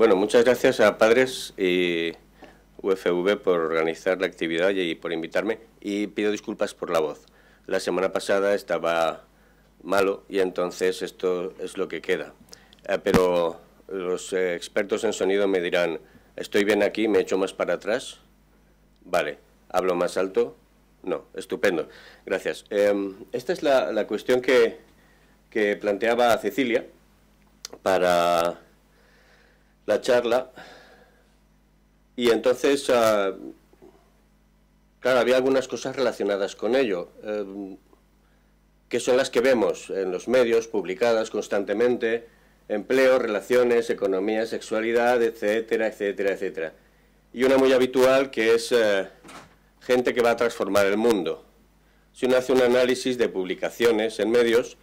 Bueno, muchas gracias a Padres y UFV por organizar la actividad y por invitarme. Y pido disculpas por la voz. La semana pasada estaba malo y entonces esto es lo que queda. Eh, pero los expertos en sonido me dirán, estoy bien aquí, me echo más para atrás. Vale, hablo más alto. No, estupendo. Gracias. Em, esta es la, la cuestión que, que planteaba Cecilia para la charla. Y entonces, ah, claro, había algunas cosas relacionadas con ello, eh, que son las que vemos en los medios, publicadas constantemente, empleo, relaciones, economía, sexualidad, etcétera, etcétera, etcétera. Y una muy habitual que es eh, gente que va a transformar el mundo. Si uno hace un análisis de publicaciones en medios,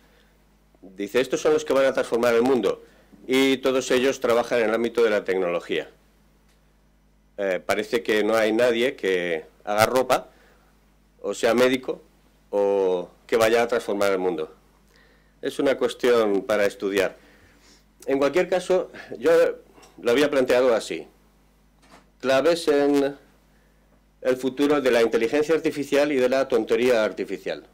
dice, estos son los que van a transformar el mundo y todos ellos trabajan en el ámbito de la tecnología. Eh, parece que no hay nadie que haga ropa, o sea médico, o que vaya a transformar el mundo. Es una cuestión para estudiar. En cualquier caso, yo lo había planteado así. Claves en el futuro de la inteligencia artificial y de la tontería artificial,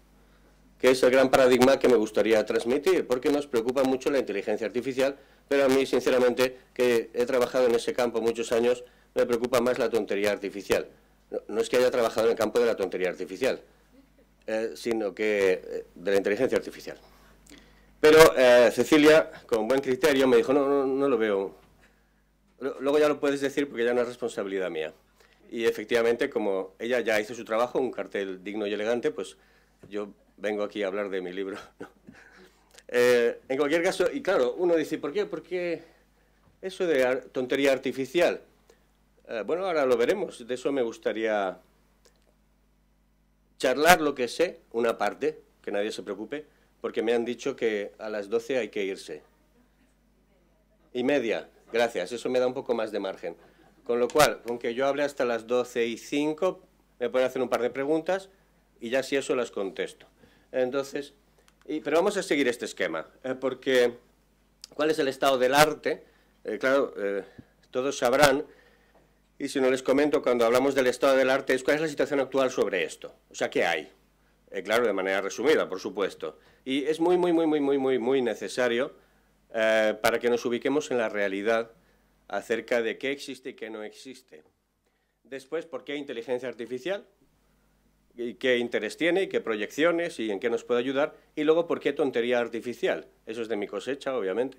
que es el gran paradigma que me gustaría transmitir, porque nos preocupa mucho la inteligencia artificial pero a mí, sinceramente, que he trabajado en ese campo muchos años, me preocupa más la tontería artificial. No, es que haya trabajado en el campo de la tontería artificial, eh, sino que eh, de la inteligencia artificial. Pero eh, Cecilia, con buen criterio, me dijo, no, no, no lo veo. Luego ya lo puedes decir porque ya no es responsabilidad mía. Y efectivamente, como ella ya hizo su trabajo, un cartel digno y elegante, pues yo vengo aquí a hablar de mi libro. Eh, en cualquier caso, y claro, uno dice, ¿por qué? Porque eso de tontería artificial. Eh, bueno, ahora lo veremos. De eso me gustaría charlar lo que sé, una parte, que nadie se preocupe, porque me han dicho que a las 12 hay que irse. Y media, gracias, eso me da un poco más de margen. Con lo cual, aunque yo hable hasta las 12 y 5, me pueden hacer un par de preguntas y ya si eso las contesto. Entonces, pero vamos a seguir este esquema, eh, porque ¿cuál es el estado del arte? Eh, claro, eh, todos sabrán, y si no les comento, cuando hablamos del estado del arte, es cuál es la situación actual sobre esto. O sea, ¿qué hay? claro, de manera resumida, por supuesto. Y es muy, muy, muy, muy, muy, muy, muy necesario para que nos ubiquemos en la realidad acerca de qué existe y qué no existe. Después, ¿por qué inteligencia artificial? y qué interés tiene y qué proyecciones y en qué nos puede ayudar y luego por qué tontería artificial. Eso es de mi cosecha, obviamente.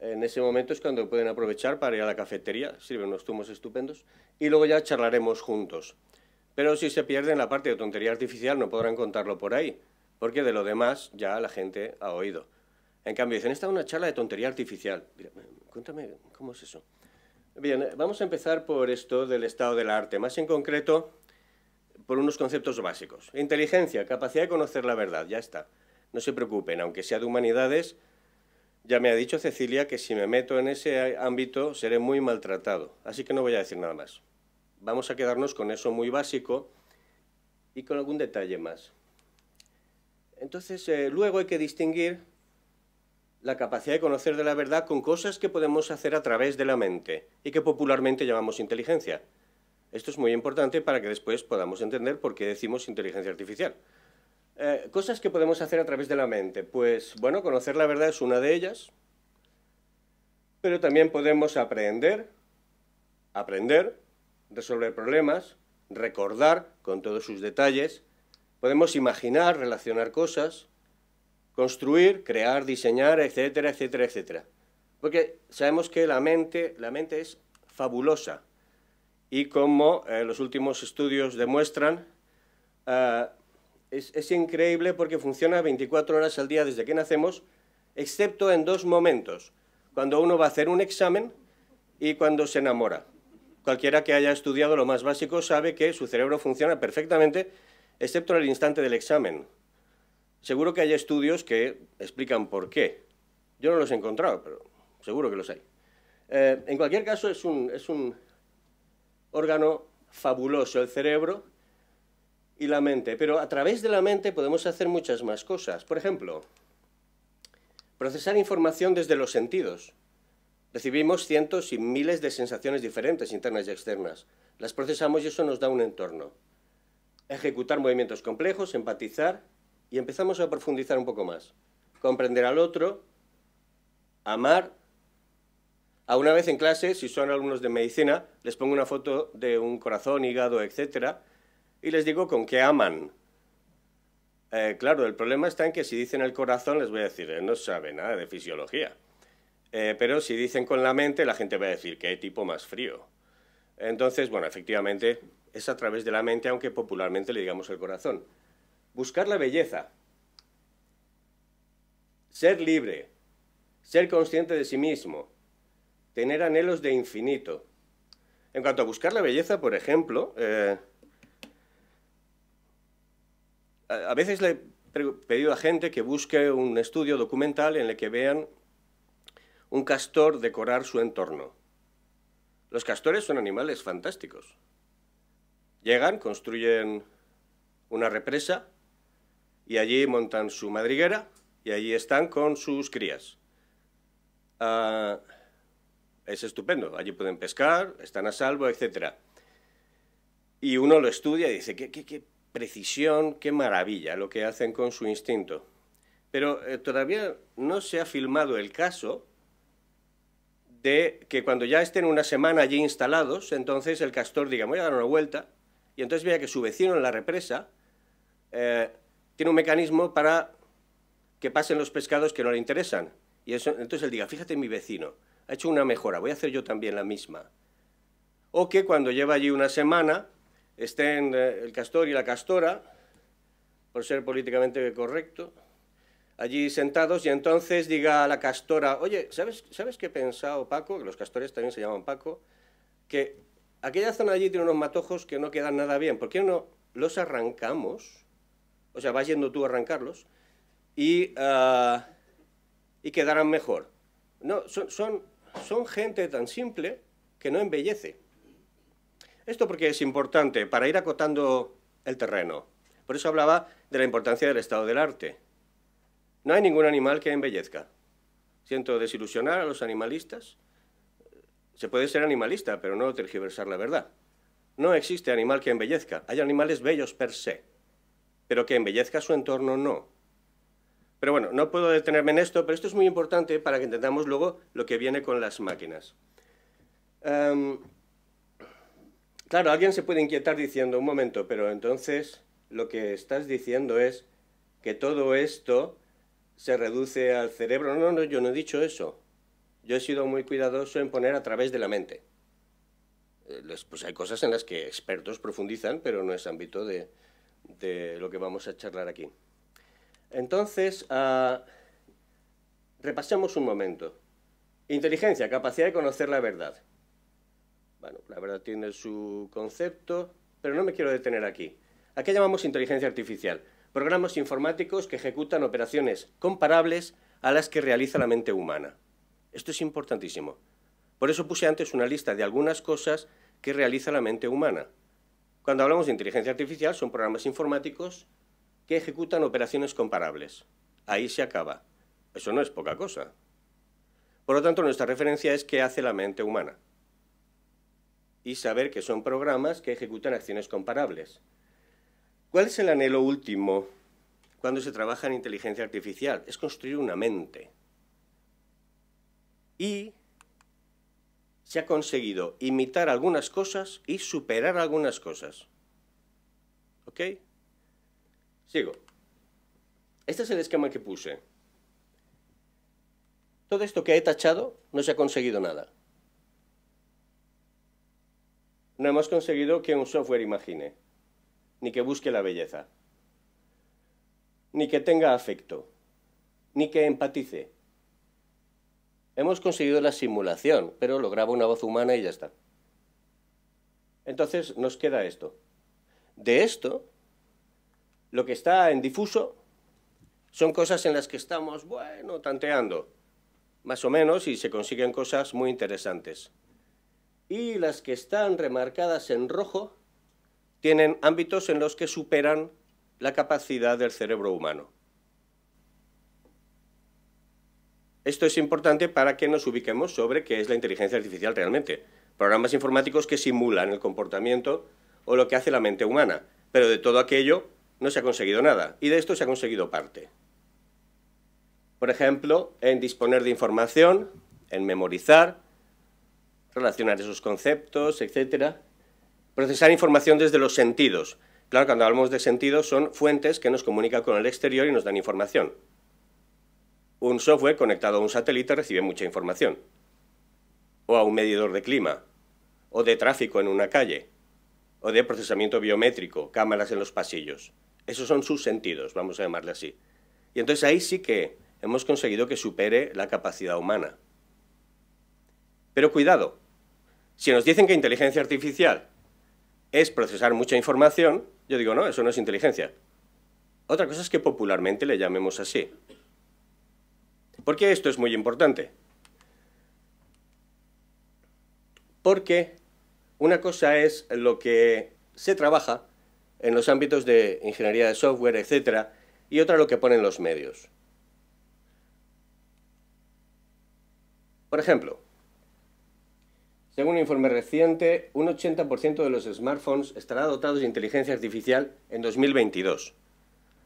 En ese momento es cuando pueden aprovechar para ir a la cafetería, sirven unos zumos estupendos y luego ya charlaremos juntos. Pero si se pierden la parte de tontería artificial no podrán contarlo por ahí, porque de lo demás ya la gente ha oído. En cambio, dicen, esta es una charla de tontería artificial. cuéntame, ¿cómo es eso? Bien, vamos a empezar por esto del estado del arte, más en concreto por unos conceptos básicos. Inteligencia, capacidad de conocer la verdad, ya está. No se preocupen, aunque sea de humanidades, ya me ha dicho Cecilia que si me meto en ese ámbito seré muy maltratado, así que no voy a decir nada más. Vamos a quedarnos con eso muy básico y con algún detalle más. Entonces, eh, luego hay que distinguir la capacidad de conocer de la verdad con cosas que podemos hacer a través de la mente y que popularmente llamamos inteligencia. Esto es muy importante para que después podamos entender por qué decimos inteligencia artificial. Eh, cosas que podemos hacer a través de la mente. Pues bueno, conocer la verdad es una de ellas, pero también podemos aprender, aprender, resolver problemas, recordar con todos sus detalles, podemos imaginar, relacionar cosas, construir, crear, diseñar, etcétera, etcétera, etcétera. Porque sabemos que la mente, la mente es fabulosa, y como eh, los últimos estudios demuestran, eh, es, increíble porque funciona 24 horas al día desde que nacemos, excepto en dos momentos, cuando uno va a hacer un examen y cuando se enamora. Cualquiera que haya estudiado lo más básico sabe que su cerebro funciona perfectamente, excepto en el instante del examen. Seguro que hay estudios que explican por qué. Yo no los he encontrado, pero seguro que los hay. Eh, en cualquier caso, es un órgano fabuloso, el cerebro y la mente. Pero a través de la mente podemos hacer muchas más cosas. Por ejemplo, procesar información desde los sentidos. Recibimos cientos y miles de sensaciones diferentes, internas y externas. Las procesamos y eso nos da un entorno. Ejecutar movimientos complejos, empatizar y empezamos a profundizar un poco más. Comprender al otro, amar, a una vez en clase, si son alumnos de medicina, les pongo una foto de un corazón, hígado, etcétera, Y les digo con qué aman. Eh, claro, el problema está en que si dicen el corazón, les voy a decir, eh, no sabe nada de fisiología. Eh, pero si dicen con la mente, la gente va a decir, que hay tipo más frío. Entonces, bueno, efectivamente, es a través de la mente, aunque popularmente le digamos el corazón. Buscar la belleza. Ser libre. Ser consciente de sí mismo tener anhelos de infinito. En cuanto a buscar la belleza, por ejemplo, eh, a veces le he pedido a gente que busque un estudio documental en el que vean un castor decorar su entorno. Los castores son animales fantásticos. Llegan, construyen una represa y allí montan su madriguera y allí están con sus crías. Ah, es estupendo. Allí pueden pescar, están a salvo, etcétera, Y uno lo estudia y dice, qué, precisión, qué maravilla lo que hacen con su instinto. Pero eh, todavía no se ha filmado el caso de que cuando ya estén una semana allí instalados, entonces el castor diga, voy a dar una vuelta, y entonces vea que su vecino en la represa eh, tiene un mecanismo para que pasen los pescados que no le interesan. Y entonces él diga, fíjate mi vecino, ha hecho una mejora, voy a hacer yo también la misma. O que cuando lleva allí una semana estén eh, el castor y la castora, por ser políticamente correcto, allí sentados y entonces diga la castora, oye, ¿sabes, ¿sabes qué he pensado, Paco? Que los castores también se llaman Paco, que aquella zona allí tiene unos matojos que no quedan nada bien, ¿por qué no los arrancamos? O sea, vas yendo tú a arrancarlos y, ah, y quedarán mejor. No, son, son son gente tan simple que no embellece. Esto porque es importante para ir acotando el terreno. Por eso hablaba de la importancia del estado del arte. No hay ningún animal que embellezca. Siento desilusionar a los animalistas. Se puede ser animalista, pero no tergiversar la verdad. No existe animal que embellezca. Hay animales bellos per se, pero que embellezca su entorno no. Pero bueno, no puedo detenerme en esto, pero esto es muy importante para que entendamos luego lo que viene con las máquinas. Em, claro, alguien se puede inquietar diciendo, un momento, pero entonces lo que estás diciendo es que todo esto se reduce al cerebro. No, no, yo no he dicho eso. Yo he sido muy cuidadoso en poner a través de la mente. Eh, pues hay cosas en las que expertos profundizan, pero no es ámbito de lo que vamos a charlar aquí. Entonces, ah, repasemos un momento. Inteligencia, capacidad de conocer la verdad. Bueno, la verdad tiene su concepto, pero no me quiero detener aquí. Aquí llamamos inteligencia artificial? Programas informáticos que ejecutan operaciones comparables a las que realiza la mente humana. Esto es importantísimo. Por eso puse antes una lista de algunas cosas que realiza la mente humana. Cuando hablamos de inteligencia artificial son programas informáticos que ejecutan operaciones comparables. Ahí se acaba. Eso no es poca cosa. Por lo tanto, nuestra referencia es qué hace la mente humana. Y saber que son programas que ejecutan acciones comparables. ¿Cuál es el anhelo último cuando se trabaja en inteligencia artificial? Es construir una mente. Y se ha conseguido imitar algunas cosas y superar algunas cosas. ¿Ok? Sigo. Este es el esquema que puse. Todo esto que he tachado no se ha conseguido nada. No hemos conseguido que un software imagine, ni que busque la belleza, ni que tenga afecto, ni que empatice. Hemos conseguido la simulación, pero lo graba una voz humana y ya está. Entonces nos queda esto. De esto lo que está en difuso son cosas en las que estamos, bueno, tanteando, más o menos, y se consiguen cosas muy interesantes. Y las que están remarcadas en rojo tienen ámbitos en los que superan la capacidad del cerebro humano. Esto es importante para que nos ubiquemos sobre qué es la inteligencia artificial realmente. Programas informáticos que simulan el comportamiento o lo que hace la mente humana, pero de todo aquello no se ha conseguido nada, y de esto se ha conseguido parte. Por ejemplo, en disponer de información, en memorizar, relacionar esos conceptos, etc. Procesar información desde los sentidos. Claro, cuando hablamos de sentidos son fuentes que nos comunican con el exterior y nos dan información. Un software conectado a un satélite recibe mucha información. O a un medidor de clima. O de tráfico en una calle. O de procesamiento biométrico, cámaras en los pasillos. Esos son sus sentidos, vamos a llamarle así. Y entonces ahí sí que hemos conseguido que supere la capacidad humana. Pero cuidado, si nos dicen que inteligencia artificial es procesar mucha información, yo digo, no, eso no es inteligencia. Otra cosa es que popularmente le llamemos así. Porque esto es muy importante? Porque una cosa es lo que se trabaja en los ámbitos de ingeniería de software, etc., y otra lo que ponen los medios. Por ejemplo, según un informe reciente, un 80% de los smartphones estará dotados de inteligencia artificial en 2022.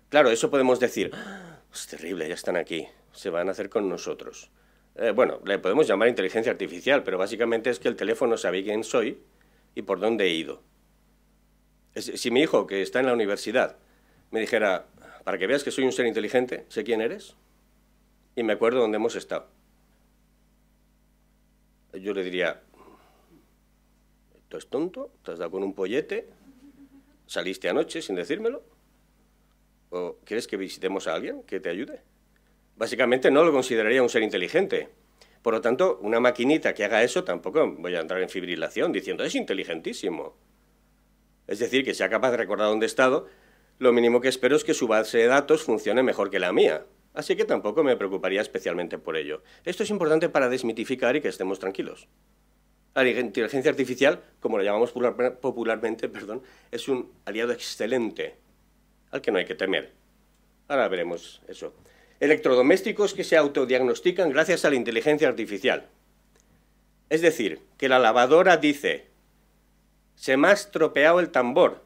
Claro, eso podemos decir, ah, es terrible, ya están aquí, se van a hacer con nosotros. Eh, bueno, le podemos llamar inteligencia artificial, pero básicamente es que el teléfono sabe quién soy y por dónde he ido si mi hijo, que está en la universidad, me dijera, para que veas que soy un ser inteligente, sé quién eres y me acuerdo dónde hemos estado, yo le diría, ¿esto es tonto? ¿Te has dado con un pollete? ¿Saliste anoche sin decírmelo? ¿O quieres que visitemos a alguien que te ayude? Básicamente no lo consideraría un ser inteligente. Por lo tanto, una maquinita que haga eso tampoco voy a entrar en fibrilación diciendo, es inteligentísimo. Es decir, que sea capaz de recordar dónde he estado, lo mínimo que espero es que su base de datos funcione mejor que la mía. Así que tampoco me preocuparía especialmente por ello. Esto es importante para desmitificar y que estemos tranquilos. La inteligencia artificial, como la llamamos popularmente, perdón, es un aliado excelente al que no hay que temer. Ahora veremos eso. Electrodomésticos que se autodiagnostican gracias a la inteligencia artificial. Es decir, que la lavadora dice, se me ha estropeado el tambor.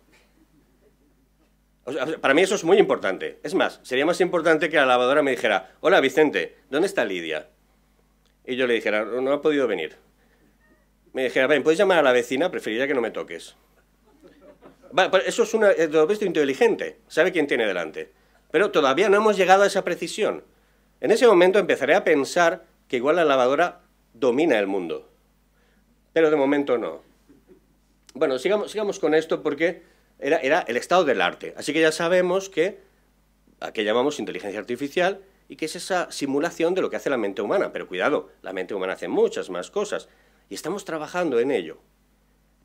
para mí eso es muy importante. Es más, sería más importante que la lavadora me dijera, hola Vicente, ¿dónde está Lidia? Y yo le dijera, no ha podido venir. Me dijera, ven, ¿puedes llamar a la vecina? Preferiría que no me toques. eso es una, eh, lo inteligente, sabe quién tiene delante. Pero todavía no hemos llegado a esa precisión. En ese momento empezaré a pensar que igual la lavadora domina el mundo. Pero de momento no. Bueno, sigamos, con esto porque era, el estado del arte. Así que ya sabemos que a qué llamamos inteligencia artificial y que es esa simulación de lo que hace la mente humana. Pero cuidado, la mente humana hace muchas más cosas y estamos trabajando en ello.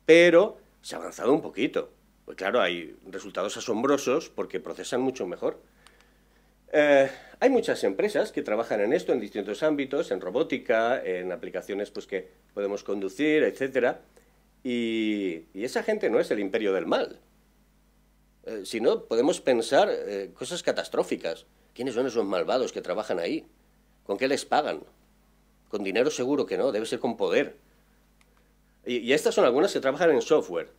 Pero se ha avanzado un poquito. Pues claro, hay resultados asombrosos porque procesan mucho mejor. Eh, hay muchas empresas que trabajan en esto en distintos ámbitos, en robótica, en aplicaciones pues, que podemos conducir, etcétera. Y, esa gente no es el imperio del mal. sino eh, si no, podemos pensar eh, cosas catastróficas. ¿Quiénes son esos malvados que trabajan ahí? ¿Con qué les pagan? Con dinero seguro que no, debe ser con poder. Y, estas son algunas que trabajan en software.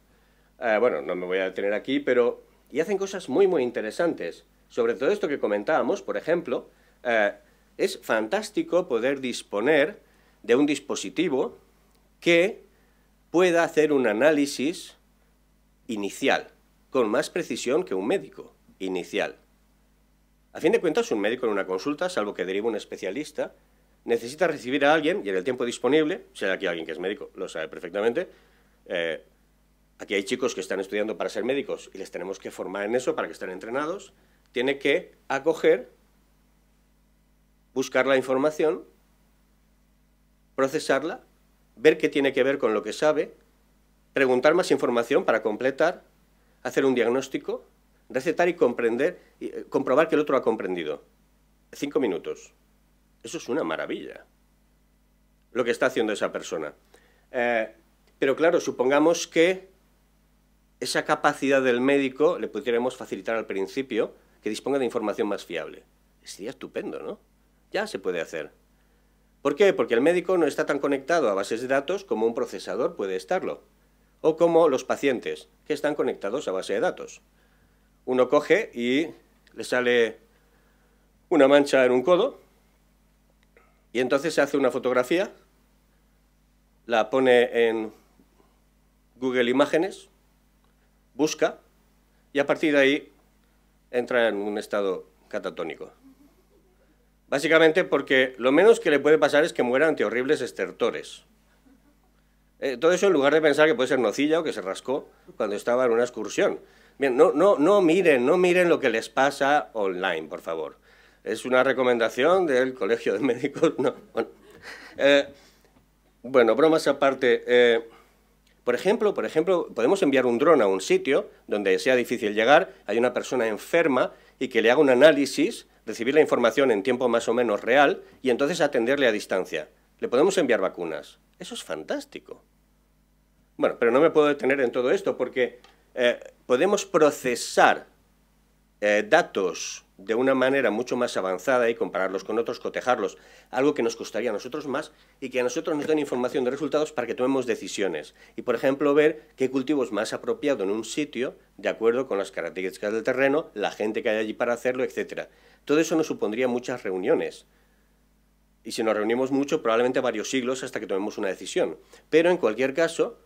Eh, bueno, no me voy a detener aquí, pero... Y hacen cosas muy, muy interesantes. Sobre todo esto que comentábamos, por ejemplo, es fantástico poder disponer de un dispositivo que pueda hacer un análisis inicial, con más precisión que un médico inicial. A fin de cuentas, un médico en una consulta, salvo que deriva un especialista, necesita recibir a alguien y en el tiempo disponible, si hay aquí alguien que es médico, lo sabe perfectamente, eh, aquí hay chicos que están estudiando para ser médicos y les tenemos que formar en eso para que estén entrenados, tiene que acoger, buscar la información, procesarla ver qué tiene que ver con lo que sabe, preguntar más información para completar, hacer un diagnóstico, recetar y comprender, eh, comprobar que el otro ha comprendido. Cinco minutos. Eso es una maravilla lo que está haciendo esa persona. Eh, pero claro, supongamos que esa capacidad del médico le pudiéramos facilitar al principio que disponga de información más fiable. Sería estupendo, ¿no? Ya se puede hacer. ¿Por qué? Porque el médico no está tan conectado a bases de datos como un procesador puede estarlo, o como los pacientes, que están conectados a base de datos. Uno coge y le sale una mancha en un codo, y entonces se hace una fotografía, la pone en Google Imágenes, busca, y a partir de ahí entra en un estado catatónico. Básicamente porque lo menos que le puede pasar es que muera ante horribles estertores. Eh, todo eso en lugar de pensar que puede ser nocilla o que se rascó cuando estaba en una excursión. no, no, no miren, no miren lo que les pasa online, por favor. Es una recomendación del Colegio de Médicos. Eh, bueno. bromas aparte. Eh, por ejemplo, por ejemplo, podemos enviar un dron a un sitio donde sea difícil llegar, hay una persona enferma y que le haga un análisis recibir la información en tiempo más o menos real y entonces atenderle a distancia. Le podemos enviar vacunas. Eso es fantástico. Bueno, pero no me puedo detener en todo esto porque eh, podemos procesar eh, datos de una manera mucho más avanzada y compararlos con otros, cotejarlos, algo que nos costaría a nosotros más y que a nosotros nos den información de resultados para que tomemos decisiones. Y, por ejemplo, ver qué cultivo es más apropiado en un sitio de acuerdo con las características del terreno, la gente que hay allí para hacerlo, etc. Todo eso nos supondría muchas reuniones. Y si nos reunimos mucho, probablemente varios siglos hasta que tomemos una decisión. Pero, en cualquier caso,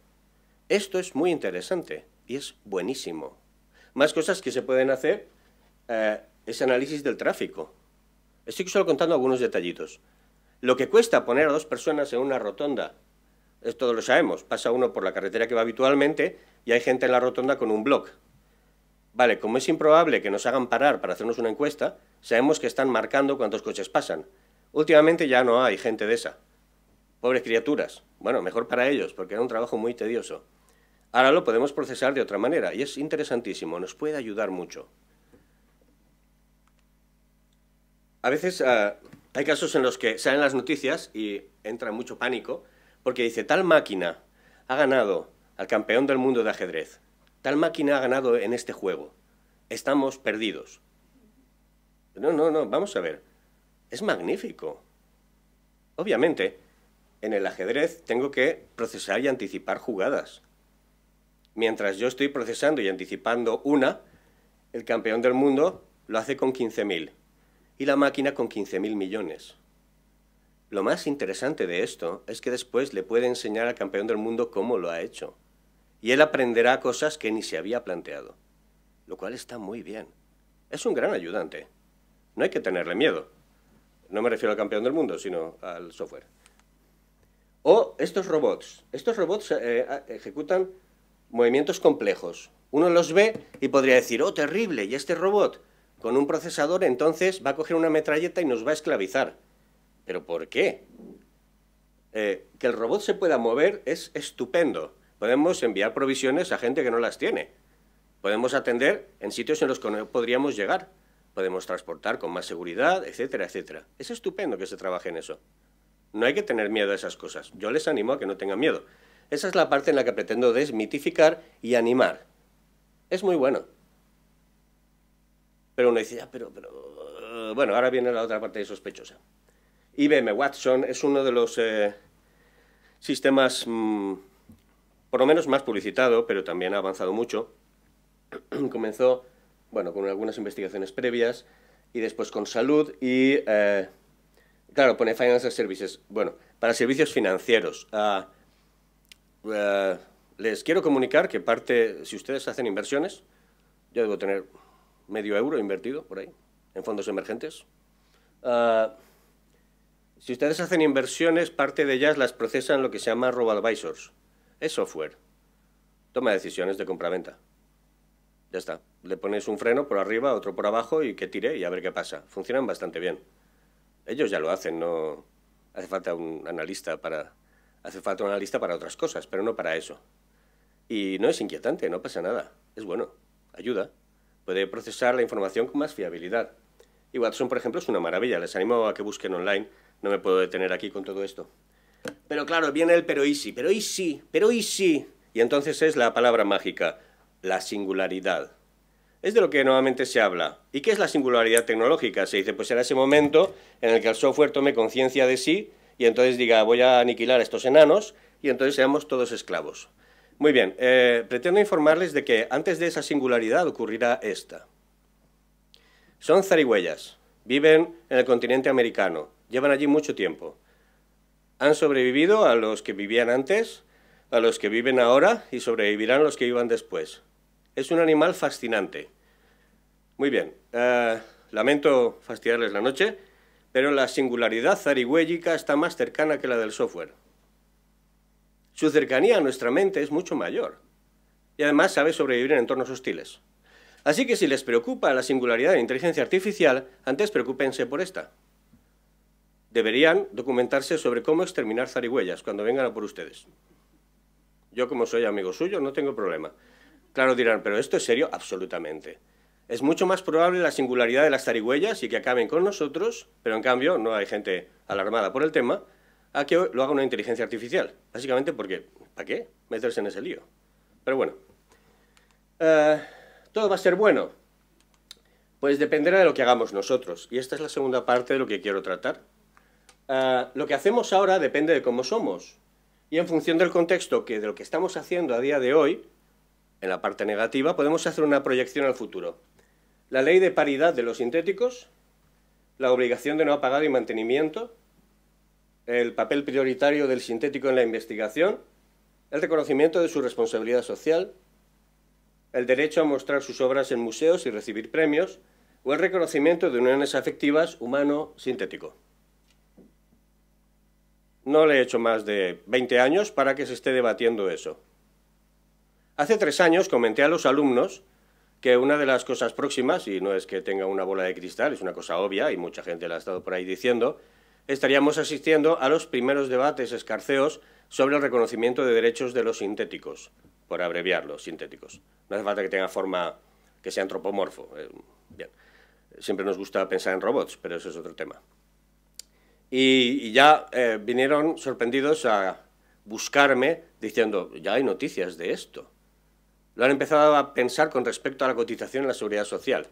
esto es muy interesante y es buenísimo. Más cosas que se pueden hacer eh, ese análisis del tráfico. Estoy solo contando algunos detallitos. Lo que cuesta poner a dos personas en una rotonda, esto lo sabemos, pasa uno por la carretera que va habitualmente y hay gente en la rotonda con un blog. Vale, como es improbable que nos hagan parar para hacernos una encuesta, sabemos que están marcando cuántos coches pasan. Últimamente ya no hay gente de esa. Pobres criaturas. Bueno, mejor para ellos, porque era un trabajo muy tedioso. Ahora lo podemos procesar de otra manera y es interesantísimo, nos puede ayudar mucho. a veces ah, hay casos en los que salen las noticias y entra mucho pánico porque dice, tal máquina ha ganado al campeón del mundo de ajedrez, tal máquina ha ganado en este juego, estamos perdidos. No, no, no, vamos a ver, es magnífico. Obviamente, en el ajedrez tengo que procesar y anticipar jugadas. Mientras yo estoy procesando y anticipando una, el campeón del mundo lo hace con 15.000 y la máquina con 15.000 millones. Lo más interesante de esto es que después le puede enseñar al campeón del mundo cómo lo ha hecho, y él aprenderá cosas que ni se había planteado, lo cual está muy bien. Es un gran ayudante. No hay que tenerle miedo. No me refiero al campeón del mundo, sino al software. O estos robots. Estos robots eh, eh, ejecutan movimientos complejos. Uno los ve y podría decir, oh, terrible, ¿y este robot? Con un procesador entonces va a coger una metralleta y nos va a esclavizar. ¿Pero por qué? Eh, que el robot se pueda mover es estupendo. Podemos enviar provisiones a gente que no las tiene. Podemos atender en sitios en los que no podríamos llegar. Podemos transportar con más seguridad, etcétera, etcétera. Es estupendo que se trabaje en eso. No hay que tener miedo a esas cosas. Yo les animo a que no tengan miedo. Esa es la parte en la que pretendo desmitificar y animar. Es muy bueno. Pero uno dice, ah, pero, pero... Bueno, ahora viene la otra parte sospechosa. IBM Watson es uno de los eh, sistemas, mm, por lo menos más publicitado, pero también ha avanzado mucho. Comenzó, bueno, con algunas investigaciones previas y después con salud y, eh, claro, pone Financial Services. Bueno, para servicios financieros. Ah, eh, les quiero comunicar que parte, si ustedes hacen inversiones, yo debo tener medio euro invertido por ahí, en fondos emergentes. Ah, si ustedes hacen inversiones, parte de ellas las procesan lo que se llama robo Es software. Toma decisiones de compraventa. Ya está. Le pones un freno por arriba, otro por abajo y que tire y a ver qué pasa. Funcionan bastante bien. Ellos ya lo hacen, no hace falta un analista para hace falta un analista para otras cosas, pero no para eso. Y no es inquietante, no pasa nada. Es bueno. Ayuda puede procesar la información con más fiabilidad. Y Watson, por ejemplo, es una maravilla. Les animo a que busquen online. No me puedo detener aquí con todo esto. Pero claro, viene el pero y sí, pero y sí, pero y sí. Y entonces es la palabra mágica, la singularidad. Es de lo que nuevamente se habla. ¿Y qué es la singularidad tecnológica? Se dice, pues será ese momento en el que el software tome conciencia de sí y entonces diga, voy a aniquilar a estos enanos y entonces seamos todos esclavos. Muy bien, eh, pretendo informarles de que antes de esa singularidad ocurrirá esta. Son zarigüeyas, viven en el continente americano, llevan allí mucho tiempo. Han sobrevivido a los que vivían antes, a los que viven ahora y sobrevivirán los que vivan después. Es un animal fascinante. Muy bien, eh, lamento fastidiarles la noche, pero la singularidad zarigüeyica está más cercana que la del software. Su cercanía a nuestra mente es mucho mayor y además sabe sobrevivir en entornos hostiles. Así que si les preocupa la singularidad de la inteligencia artificial, antes preocúpense por esta. Deberían documentarse sobre cómo exterminar zarigüeyas cuando vengan a por ustedes. Yo como soy amigo suyo no tengo problema. Claro dirán, pero esto es serio, absolutamente. Es mucho más probable la singularidad de las zarigüeyas y que acaben con nosotros, pero en cambio no hay gente alarmada por el tema, a que lo haga una inteligencia artificial. Básicamente porque, ¿para qué meterse en ese lío? Pero bueno, eh, ¿todo va a ser bueno? Pues dependerá de lo que hagamos nosotros. Y esta es la segunda parte de lo que quiero tratar. Eh, lo que hacemos ahora depende de cómo somos. Y en función del contexto que de lo que estamos haciendo a día de hoy, en la parte negativa, podemos hacer una proyección al futuro. La ley de paridad de los sintéticos, la obligación de no apagado y mantenimiento, el papel prioritario del sintético en la investigación, el reconocimiento de su responsabilidad social, el derecho a mostrar sus obras en museos y recibir premios, o el reconocimiento de uniones afectivas humano-sintético. No le he hecho más de 20 años para que se esté debatiendo eso. Hace tres años comenté a los alumnos que una de las cosas próximas, y no es que tenga una bola de cristal, es una cosa obvia y mucha gente la ha estado por ahí diciendo, estaríamos asistiendo a los primeros debates escarceos sobre el reconocimiento de derechos de los sintéticos, por abreviarlo, sintéticos. No hace falta que tenga forma que sea antropomorfo. Eh, bien. Siempre nos gusta pensar en robots, pero eso es otro tema. Y, ya eh, vinieron sorprendidos a buscarme diciendo, ya hay noticias de esto. Lo han empezado a pensar con respecto a la cotización en la seguridad social.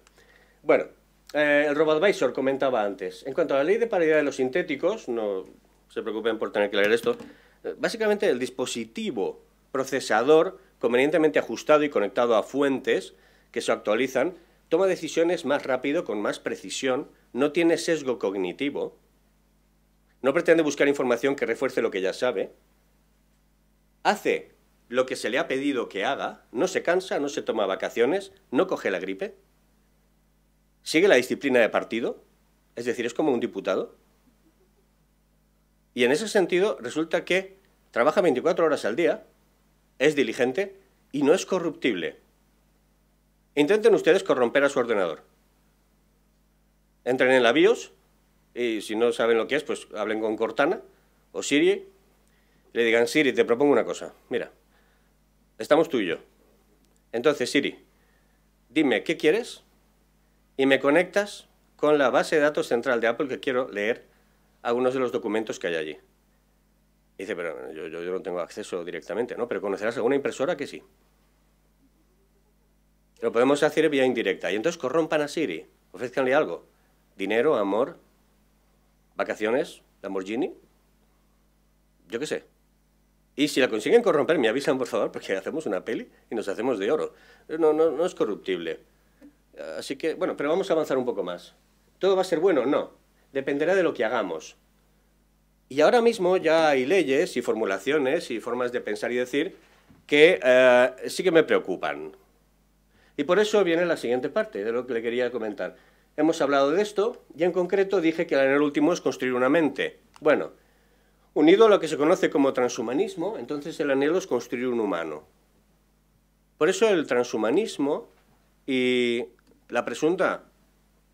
Bueno, eh, el RoboAdvisor comentaba antes. En cuanto a la ley de paridad de los sintéticos, no se preocupen por tener que leer esto. Eh, básicamente, el dispositivo procesador convenientemente ajustado y conectado a fuentes que se actualizan toma decisiones más rápido, con más precisión, no tiene sesgo cognitivo, no pretende buscar información que refuerce lo que ya sabe, hace lo que se le ha pedido que haga, no se cansa, no se toma vacaciones, no coge la gripe sigue la disciplina de partido, es decir, es como un diputado. Y en ese sentido resulta que trabaja 24 horas al día, es diligente y no es corruptible. Intenten ustedes corromper a su ordenador. Entren en la BIOS y si no saben lo que es, pues hablen con Cortana o Siri. le digan, Siri, te propongo una cosa. Mira, estamos tú y yo. Entonces, Siri, dime, ¿qué quieres? y me conectas con la base de datos central de Apple que quiero leer algunos de los documentos que hay allí. dice, pero yo, no tengo acceso directamente, ¿no? Pero conocerás alguna impresora que sí. Lo podemos hacer vía indirecta. Y entonces corrompan a Siri, ofrezcanle algo. Dinero, amor, vacaciones, Lamborghini, yo qué sé. Y si la consiguen corromper, me avisan, por favor, porque hacemos una peli y nos hacemos de oro. No, no, no es corruptible. Eh, así que, bueno, pero vamos a avanzar un poco más. ¿Todo va a ser bueno? No. Dependerá de lo que hagamos. Y ahora mismo ya hay leyes y formulaciones y formas de pensar y decir que eh, sí que me preocupan. Y por eso viene la siguiente parte de lo que le quería comentar. Hemos hablado de esto y en concreto dije que el anhelo último es construir una mente. Bueno, unido a lo que se conoce como transhumanismo, entonces el anhelo es construir un humano. Por eso el transhumanismo y la presunta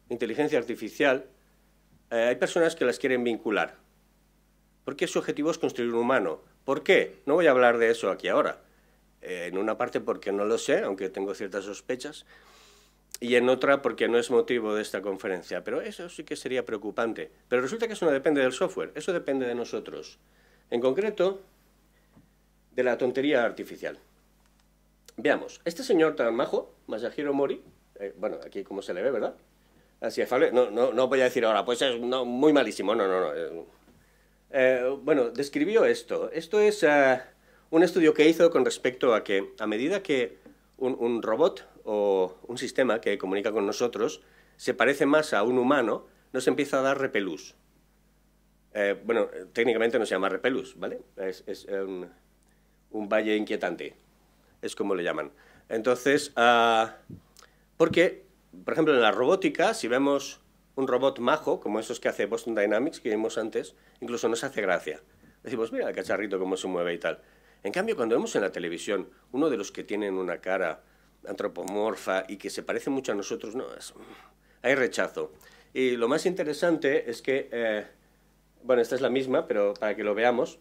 inteligencia artificial, eh, hay personas que las quieren vincular, porque su objetivo es construir un humano. ¿Por qué? No voy a hablar de eso aquí ahora. Eh, en una parte porque no lo sé, aunque tengo ciertas sospechas, y en otra porque no es motivo de esta conferencia. Pero eso sí que sería preocupante. Pero resulta que eso no depende del software, eso depende de nosotros. En concreto, de la tontería artificial. Veamos, este señor tan majo, Masahiro Mori, eh, bueno, aquí como se le ve, ¿verdad? Así ah, es, no, no, no, voy a decir ahora, pues es muy malísimo, no, no, no. Eh. Eh, bueno, describió esto. Esto es un estudio que hizo con respecto a que a medida que un, robot o un sistema que comunica con nosotros se parece más a un humano, nos empieza a dar repelús. bueno, técnicamente no se llama repelús, ¿vale? Es, un, valle inquietante, es como le llaman. Entonces, a ah, porque, por ejemplo, en la robótica, si vemos un robot majo, como esos que hace Boston Dynamics, que vimos antes, incluso nos hace gracia. Decimos, mira el cacharrito cómo se mueve y tal. En cambio, cuando vemos en la televisión uno de los que tienen una cara antropomorfa y que se parece mucho a nosotros, no, mm, hay rechazo. Y lo más interesante es que, eh, bueno, esta es la misma, pero para que lo veamos,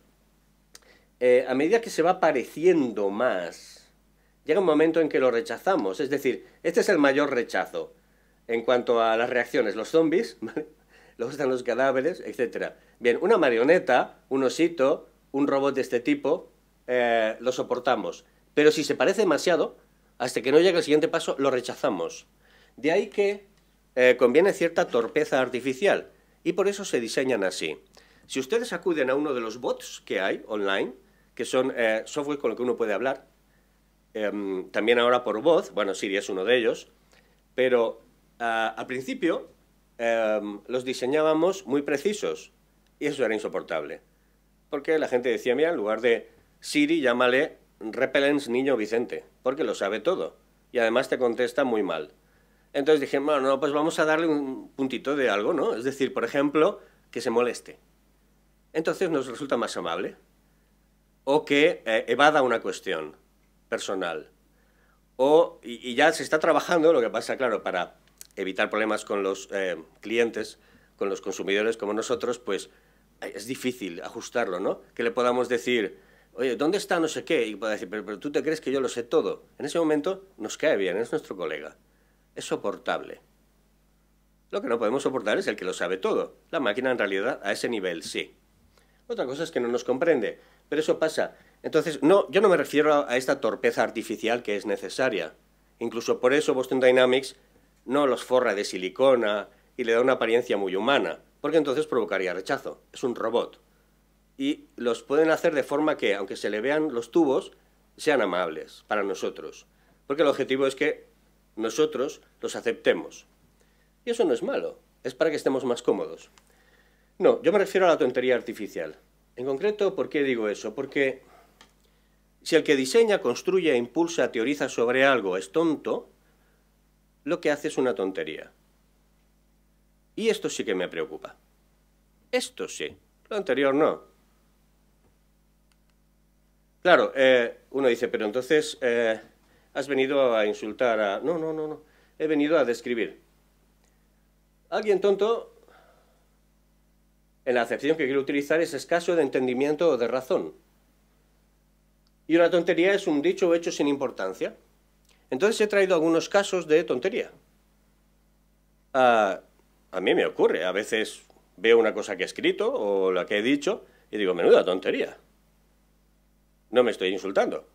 eh, a medida que se va pareciendo más llega un momento en que lo rechazamos. Es decir, este es el mayor rechazo en cuanto a las reacciones. Los zombies, ¿vale? luego están los cadáveres, etc. Bien, una marioneta, un osito, un robot de este tipo, eh, lo soportamos. Pero si se parece demasiado, hasta que no llegue el siguiente paso, lo rechazamos. De ahí que eh, conviene cierta torpeza artificial. Y por eso se diseñan así. Si ustedes acuden a uno de los bots que hay online, que son eh, software con el que uno puede hablar, Em, también ahora por voz, bueno, Siri es uno de ellos, pero ah, al principio em, los diseñábamos muy precisos y eso era insoportable, porque la gente decía, mira, en lugar de Siri, llámale Repelens Niño Vicente, porque lo sabe todo y además te contesta muy mal. Entonces dije, bueno, no, pues vamos a darle un puntito de algo, ¿no? Es decir, por ejemplo, que se moleste. Entonces nos resulta más amable. O que eh, evada una cuestión personal. O, y, ya se está trabajando, lo que pasa, claro, para evitar problemas con los eh, clientes, con los consumidores como nosotros, pues es difícil ajustarlo, ¿no? Que le podamos decir, oye, ¿dónde está no sé qué? Y pueda decir, pero, pero tú te crees que yo lo sé todo. En ese momento nos cae bien, es nuestro colega. Es soportable. Lo que no podemos soportar es el que lo sabe todo. La máquina en realidad a ese nivel sí. Otra cosa es que no nos comprende, pero eso pasa entonces, no, yo no me refiero a, esta torpeza artificial que es necesaria. Incluso por eso Boston Dynamics no los forra de silicona y le da una apariencia muy humana, porque entonces provocaría rechazo. Es un robot. Y los pueden hacer de forma que, aunque se le vean los tubos, sean amables para nosotros. Porque el objetivo es que nosotros los aceptemos. Y eso no es malo, es para que estemos más cómodos. No, yo me refiero a la tontería artificial. En concreto, ¿por qué digo eso? Porque si el que diseña, construye, e impulsa, teoriza sobre algo es tonto, lo que hace es una tontería. Y esto sí que me preocupa. Esto sí, lo anterior no. Claro, eh, uno dice, pero entonces eh, has venido a insultar a... No, no, no, no. He venido a describir. Alguien tonto, en la acepción que quiero utilizar, es escaso de entendimiento o de razón. Y una tontería es un dicho o hecho sin importancia. Entonces he traído algunos casos de tontería. Ah, a mí me ocurre, a veces veo una cosa que he escrito o la que he dicho y digo, menuda tontería. No me estoy insultando.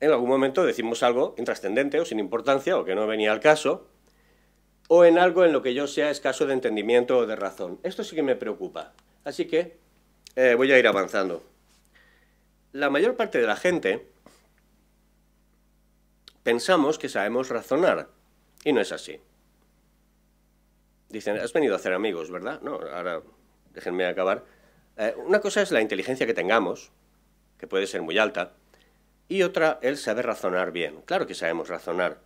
En algún momento decimos algo intrascendente o sin importancia o que no venía al caso, o en algo en lo que yo sea escaso de entendimiento o de razón. Esto sí que me preocupa. Así que eh, voy a ir avanzando la mayor parte de la gente pensamos que sabemos razonar y no es así. Dicen, has venido a hacer amigos, ¿verdad? No, ahora déjenme acabar. Eh, una cosa es la inteligencia que tengamos, que puede ser muy alta, y otra el saber razonar bien. Claro que sabemos razonar,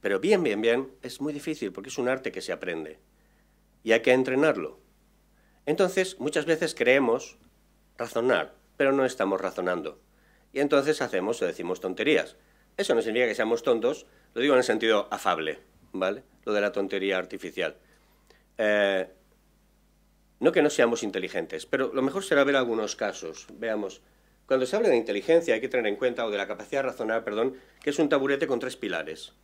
pero bien, bien, bien es muy difícil porque es un arte que se aprende y hay que entrenarlo. Entonces, muchas veces creemos razonar pero no estamos razonando. Y entonces hacemos o decimos tonterías. Eso no significa que seamos tontos, lo digo en el sentido afable, ¿vale? Lo de la tontería artificial. Eh, no que no seamos inteligentes, pero lo mejor será ver algunos casos. Veamos, cuando se habla de inteligencia hay que tener en cuenta, o de la capacidad de razonar, perdón, que es un taburete con tres pilares.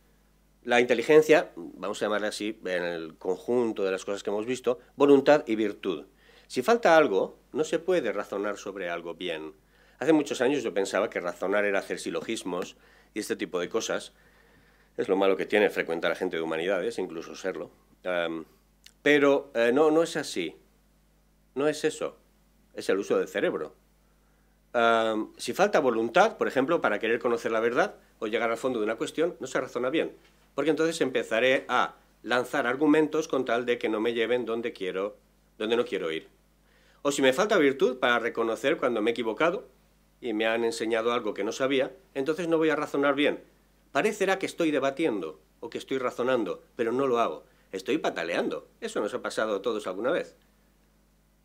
La inteligencia, vamos a llamarla así, en el conjunto de las cosas que hemos visto, voluntad y virtud. Si falta algo, no se puede razonar sobre algo bien. Hace muchos años yo pensaba que razonar era hacer silogismos y este tipo de cosas. Es lo malo que tiene frecuentar a gente de humanidades, incluso serlo. pero eh, no, no es así. No es eso. Es el uso del cerebro. si falta voluntad, por ejemplo, para querer conocer la verdad o llegar al fondo de una cuestión, no se razona bien. Porque entonces empezaré a lanzar argumentos con tal de que no me lleven donde quiero, donde no quiero ir o si me falta virtud para reconocer cuando me he equivocado y me han enseñado algo que no sabía, entonces no voy a razonar bien. Parecerá que estoy debatiendo o que estoy razonando, pero no lo hago. Estoy pataleando. Eso nos ha pasado a todos alguna vez.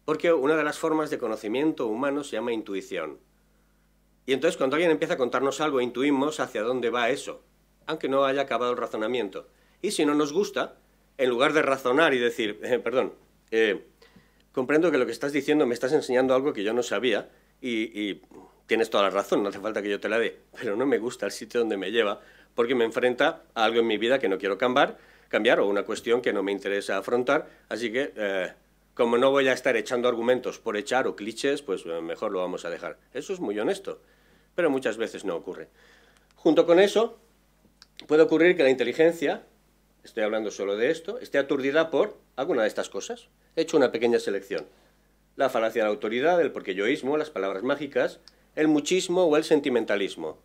Porque una de las formas de conocimiento humano se llama intuición. Y entonces cuando alguien empieza a contarnos algo, intuimos hacia dónde va eso, aunque no haya acabado el razonamiento. Y si no nos gusta, en lugar de razonar y decir, eh, perdón, eh, comprendo que lo que estás diciendo me estás enseñando algo que yo no sabía y, tienes toda la razón, no hace falta que yo te la dé, pero no me gusta el sitio donde me lleva porque me enfrenta a algo en mi vida que no quiero cambiar, cambiar o una cuestión que no me interesa afrontar, así que eh, como no voy a estar echando argumentos por echar o clichés, pues eh, mejor lo vamos a dejar. Eso es muy honesto, pero muchas veces no ocurre. Junto con eso, puede ocurrir que la inteligencia estoy hablando solo de esto, esté aturdida por alguna de estas cosas. He hecho una pequeña selección. La falacia de la autoridad, el porque yoísmo, las palabras mágicas, el muchismo o el sentimentalismo.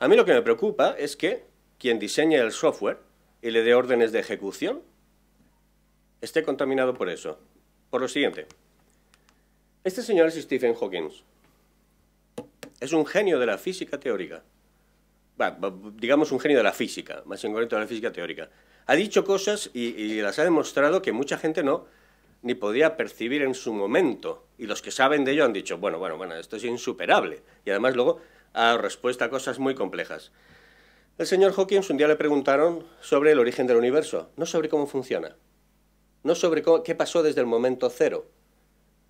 A mí lo que me preocupa es que quien diseña el software y le dé órdenes de ejecución esté contaminado por eso. Por lo siguiente. Este señor es Stephen Hawking. Es un genio de la física teórica digamos, un genio de la física, más en concreto de la física teórica. Ha dicho cosas y, las ha demostrado que mucha gente no ni podía percibir en su momento. Y los que saben de ello han dicho, bueno, bueno, bueno, esto es insuperable. Y además luego ha respuesto a cosas muy complejas. El señor Hawkins un día le preguntaron sobre el origen del universo, no sobre cómo funciona, no sobre qué pasó desde el momento cero,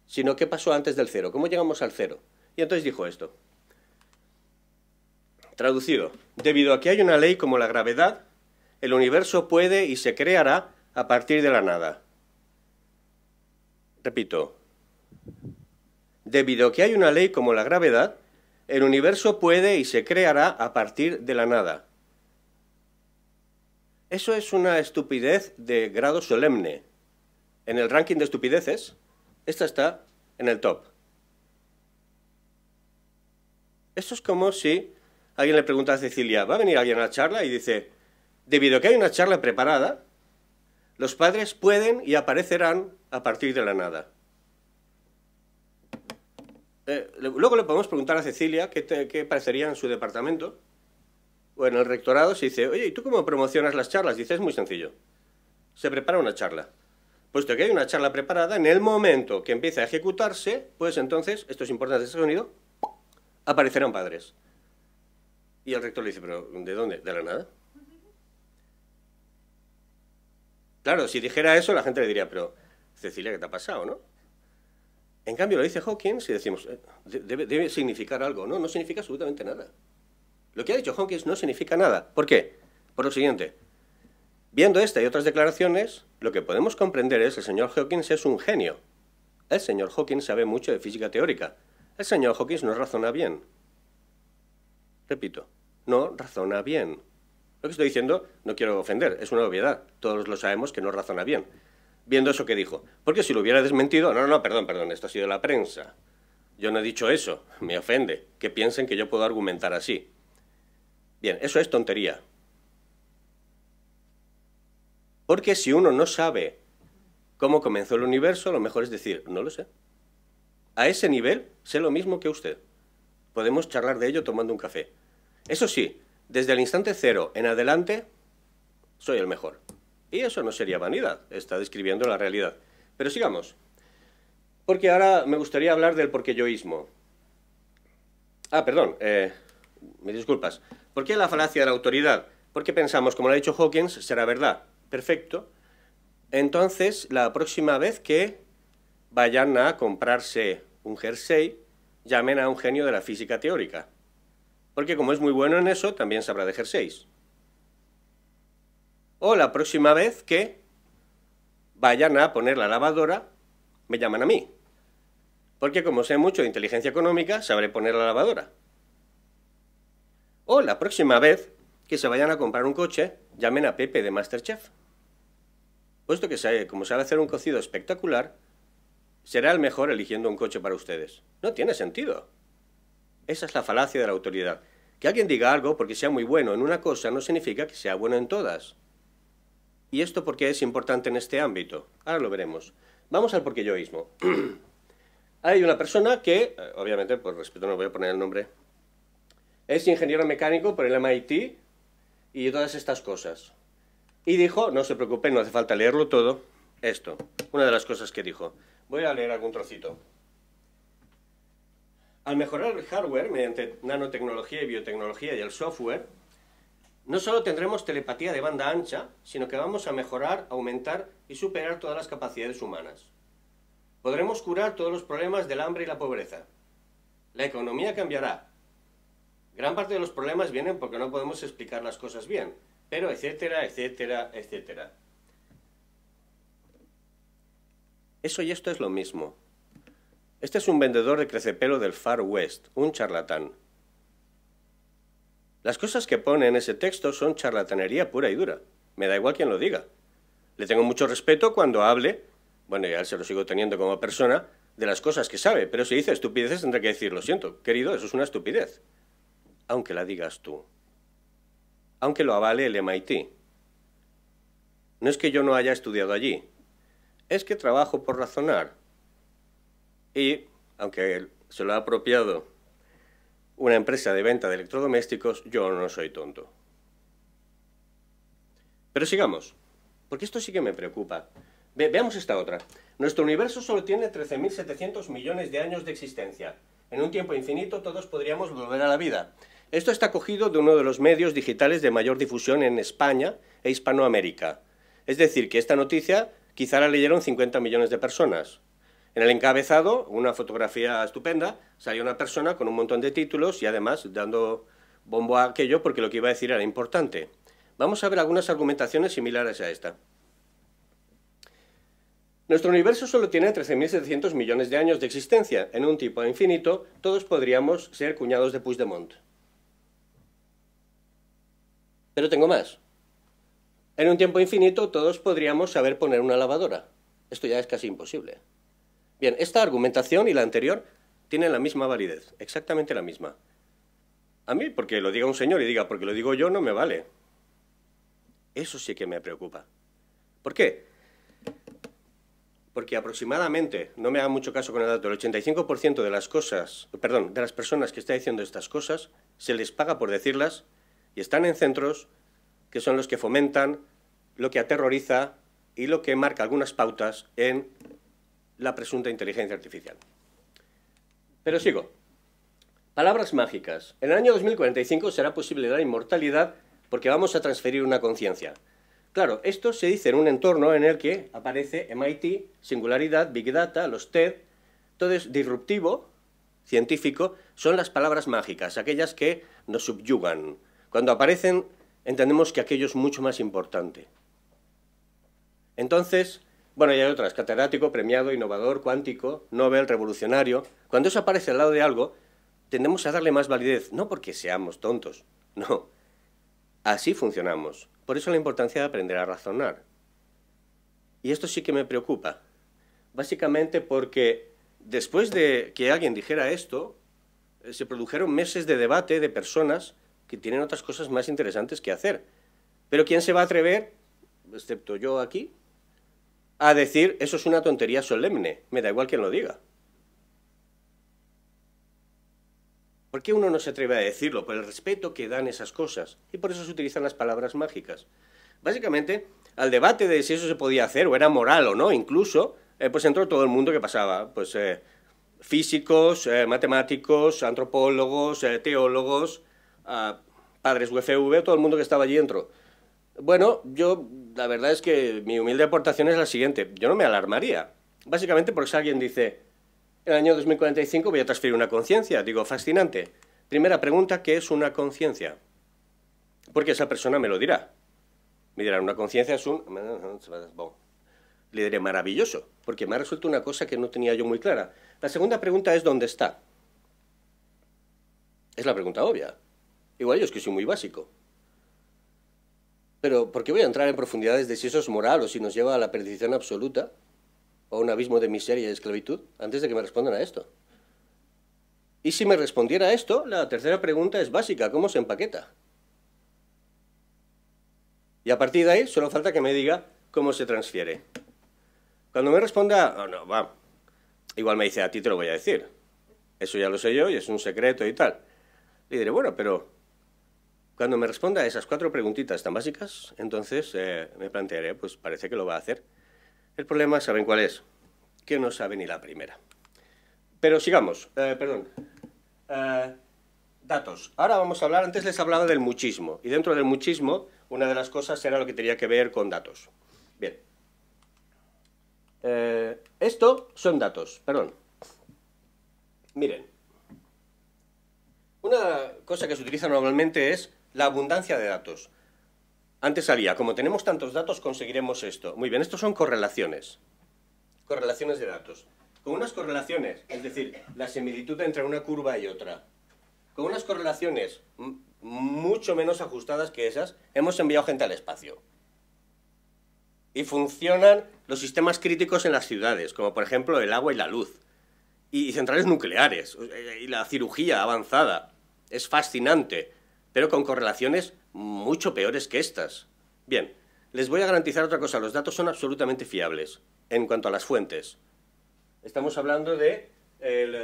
sino qué pasó antes del cero, cómo llegamos al cero. Y entonces dijo esto. Traducido. Debido a que hay una ley como la gravedad, el universo puede y se creará a partir de la nada. Repito. Debido a que hay una ley como la gravedad, el universo puede y se creará a partir de la nada. Eso es una estupidez de grado solemne. En el ranking de estupideces, esta está en el top. Esto es como si alguien le pregunta a Cecilia, ¿va a venir alguien a la charla? Y dice, debido a que hay una charla preparada, los padres pueden y aparecerán a partir de la nada. Eh, luego le podemos preguntar a Cecilia qué, parecería en su departamento o en el rectorado se dice, oye, ¿y tú cómo promocionas las charlas? Dice, es muy sencillo. Se prepara una charla. Puesto que hay una charla preparada, en el momento que empiece a ejecutarse, pues entonces, esto es importante de este sonido, aparecerán padres. Y el rector le dice, pero ¿de dónde? ¿De la nada? Claro, si dijera eso, la gente le diría, pero Cecilia, ¿qué te ha pasado, no? En cambio, lo dice Hawkins y decimos, eh, debe, significar algo. No, no significa absolutamente nada. Lo que ha dicho Hawkins no significa nada. ¿Por qué? Por lo siguiente. Viendo esta y otras declaraciones, lo que podemos comprender es que el señor Hawkins es un genio. El señor Hawkins sabe mucho de física teórica. El señor Hawkins no razona bien repito, no razona bien. Lo que estoy diciendo no quiero ofender, es una obviedad. Todos lo sabemos que no razona bien. Viendo eso que dijo, porque si lo hubiera desmentido, no, no, perdón, perdón, esto ha sido la prensa. Yo no he dicho eso, me ofende, que piensen que yo puedo argumentar así. Bien, eso es tontería. Porque si uno no sabe cómo comenzó el universo, lo mejor es decir, no lo sé. A ese nivel sé lo mismo que usted. Podemos charlar de ello tomando un café. Eso sí, desde el instante cero en adelante, soy el mejor. Y eso no sería vanidad, está describiendo la realidad. Pero sigamos. Porque ahora me gustaría hablar del porque yoísmo. Ah, perdón, eh, me disculpas. ¿Por qué la falacia de la autoridad? Porque pensamos, como lo ha dicho Hawkins, será verdad. Perfecto. Entonces, la próxima vez que vayan a comprarse un jersey, llamen a un genio de la física teórica. Porque como es muy bueno en eso, también sabrá de jerseys. O la próxima vez que vayan a poner la lavadora, me llaman a mí. Porque como sé mucho de inteligencia económica, sabré poner la lavadora. O la próxima vez que se vayan a comprar un coche, llamen a Pepe de Masterchef. Puesto que sabe, como sabe hacer un cocido espectacular, será el mejor eligiendo un coche para ustedes. No tiene sentido. Esa es la falacia de la autoridad. Que alguien diga algo porque sea muy bueno en una cosa no significa que sea bueno en todas. ¿Y esto porque es importante en este ámbito? Ahora lo veremos. Vamos al yoísmo. Hay una persona que, eh, obviamente por respeto no voy a poner el nombre, es ingeniero mecánico por el MIT y todas estas cosas. Y dijo, no se preocupen, no hace falta leerlo todo, esto. Una de las cosas que dijo. Voy a leer algún trocito. Al mejorar el hardware mediante nanotecnología y biotecnología y el software, no solo tendremos telepatía de banda ancha, sino que vamos a mejorar, aumentar y superar todas las capacidades humanas. Podremos curar todos los problemas del hambre y la pobreza. La economía cambiará. Gran parte de los problemas vienen porque no podemos explicar las cosas bien, pero etcétera, etcétera, etcétera. Eso y esto es lo mismo. Este es un vendedor de crecepelo del Far West, un charlatán. Las cosas que pone en ese texto son charlatanería pura y dura. Me da igual quien lo diga. Le tengo mucho respeto cuando hable, bueno, ya se lo sigo teniendo como persona, de las cosas que sabe, pero si dice estupideces tendré que decir, lo siento, querido, eso es una estupidez. Aunque la digas tú. Aunque lo avale el MIT. No es que yo no haya estudiado allí. Es que trabajo por razonar, y, aunque se lo ha apropiado una empresa de venta de electrodomésticos, yo no soy tonto. Pero sigamos, porque esto sí que me preocupa. veamos esta otra. Nuestro universo solo tiene 13.700 millones de años de existencia. En un tiempo infinito todos podríamos volver a la vida. Esto está cogido de uno de los medios digitales de mayor difusión en España e Hispanoamérica. Es decir, que esta noticia quizá la leyeron 50 millones de personas. En el encabezado, una fotografía estupenda, salía una persona con un montón de títulos y además dando bombo a aquello porque lo que iba a decir era importante. Vamos a ver algunas argumentaciones similares a esta. Nuestro universo solo tiene 13.700 millones de años de existencia. En un tipo infinito, todos podríamos ser cuñados de Puigdemont. Pero tengo más. En un tiempo infinito, todos podríamos saber poner una lavadora. Esto ya es casi imposible. Bien, esta argumentación y la anterior tienen la misma validez, exactamente la misma. A mí, porque lo diga un señor y diga porque lo digo yo, no me vale. Eso sí que me preocupa. ¿Por qué? Porque aproximadamente, no me haga mucho caso con el dato, el 85% de las cosas, perdón, de las personas que están diciendo estas cosas, se les paga por decirlas y están en centros que son los que fomentan, lo que aterroriza y lo que marca algunas pautas en la presunta inteligencia artificial. Pero sigo. Palabras mágicas. En el año 2045 será posible la inmortalidad porque vamos a transferir una conciencia. Claro, esto se dice en un entorno en el que aparece MIT, singularidad, Big Data, los TED. Entonces, disruptivo, científico, son las palabras mágicas, aquellas que nos subyugan. Cuando aparecen, entendemos que aquello es mucho más importante. Entonces, bueno, y hay otras, catedrático, premiado, innovador, cuántico, Nobel, revolucionario. Cuando eso aparece al lado de algo, tendemos a darle más validez, no porque seamos tontos, no. Así funcionamos. Por eso la importancia de aprender a razonar. Y esto sí que me preocupa. Básicamente porque después de que alguien dijera esto, eh, se produjeron meses de debate de personas que tienen otras cosas más interesantes que hacer. Pero ¿quién se va a atrever, excepto yo aquí, a decir, eso es una tontería solemne, me da igual quien lo diga. ¿Por qué uno no se atreve a decirlo? Por el respeto que dan esas cosas. Y por eso se utilizan las palabras mágicas. Básicamente, al debate de si eso se podía hacer o era moral o no, incluso, eh, pues entró todo el mundo que pasaba. Pues eh, físicos, eh, matemáticos, antropólogos, teólogos, ah, padres UFV, todo el mundo que estaba allí dentro bueno, yo la verdad es que mi humilde aportación es la siguiente. Yo no me alarmaría. Básicamente porque si alguien dice, en el año 2045 voy a transferir una conciencia, digo, fascinante. Primera pregunta, ¿qué es una conciencia? Porque esa persona me lo dirá. Me dirá, una conciencia es un... Le diré, maravilloso, porque me ha resuelto una cosa que no tenía yo muy clara. La segunda pregunta es, ¿dónde está? Es la pregunta obvia. Igual yo es que soy muy básico. Pero, ¿por qué voy a entrar en profundidades de si eso es moral o si nos lleva a la perdición absoluta o a un abismo de miseria y esclavitud antes de que me respondan a esto? Y si me respondiera a esto, la tercera pregunta es básica, ¿cómo se empaqueta? Y a partir de ahí, solo falta que me diga cómo se transfiere. Cuando me responda, oh, no, va, igual me dice, a ti te lo voy a decir. Eso ya lo sé yo y es un secreto y tal. Le diré, bueno, pero cuando me responda a esas cuatro preguntitas tan básicas, entonces eh, me plantearé, pues parece que lo va a hacer. El problema, ¿saben cuál es? Que no sabe ni la primera. Pero sigamos, eh, perdón. Eh, datos. Ahora vamos a hablar, antes les hablaba del muchismo, y dentro del muchismo, una de las cosas era lo que tenía que ver con datos. Bien. esto son datos, perdón. Miren. Una cosa que se utiliza normalmente es la abundancia de datos. Antes salía, como tenemos tantos datos, conseguiremos esto. Muy bien, estos son correlaciones. Correlaciones de datos. Con unas correlaciones, es decir, la similitud entre una curva y otra. Con unas correlaciones mucho menos ajustadas que esas, hemos enviado gente al espacio. Y funcionan los sistemas críticos en las ciudades, como por ejemplo el agua y la luz. Y centrales nucleares, y la cirugía avanzada. Es fascinante pero con correlaciones mucho peores que estas. Bien, les voy a garantizar otra cosa, los datos son absolutamente fiables en cuanto a las fuentes. Estamos hablando del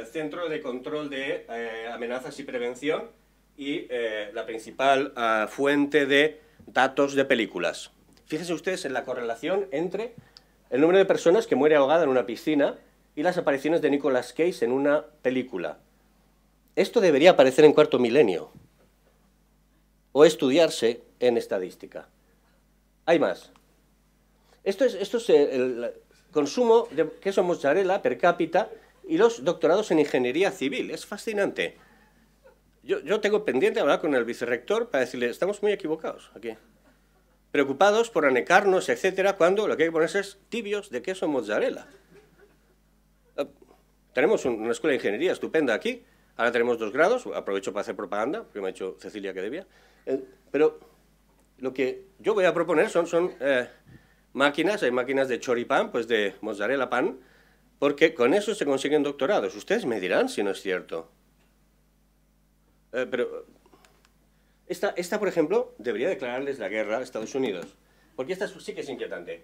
Centro de Control de eh, Amenazas y Prevención y eh, la principal ah, fuente de datos de películas. Fíjense ustedes en la correlación entre el número de personas que muere ahogada en una piscina y las apariciones de Nicolas Cage en una película. Esto debería aparecer en Cuarto Milenio o estudiarse en estadística. Hay más. Esto es, esto es el consumo de queso mozzarella per cápita y los doctorados en ingeniería civil. Es fascinante. Yo, tengo pendiente hablar con el vicerrector para decirle, estamos muy equivocados aquí. Preocupados por anecarnos, etcétera, cuando lo que hay que ponerse es tibios de queso mozzarella. Eh, tenemos una escuela de ingeniería estupenda aquí, Ahora tenemos dos grados, aprovecho para hacer propaganda, porque me ha dicho Cecilia que debía. Eh, pero lo que yo voy a proponer son, eh, máquinas, hay máquinas de choripán, pues de mozzarella pan, porque con eso se consiguen doctorados. Ustedes me dirán si no es cierto. Eh, pero esta, esta, por ejemplo, debería declararles la guerra a Estados Unidos, porque esta sí que es inquietante.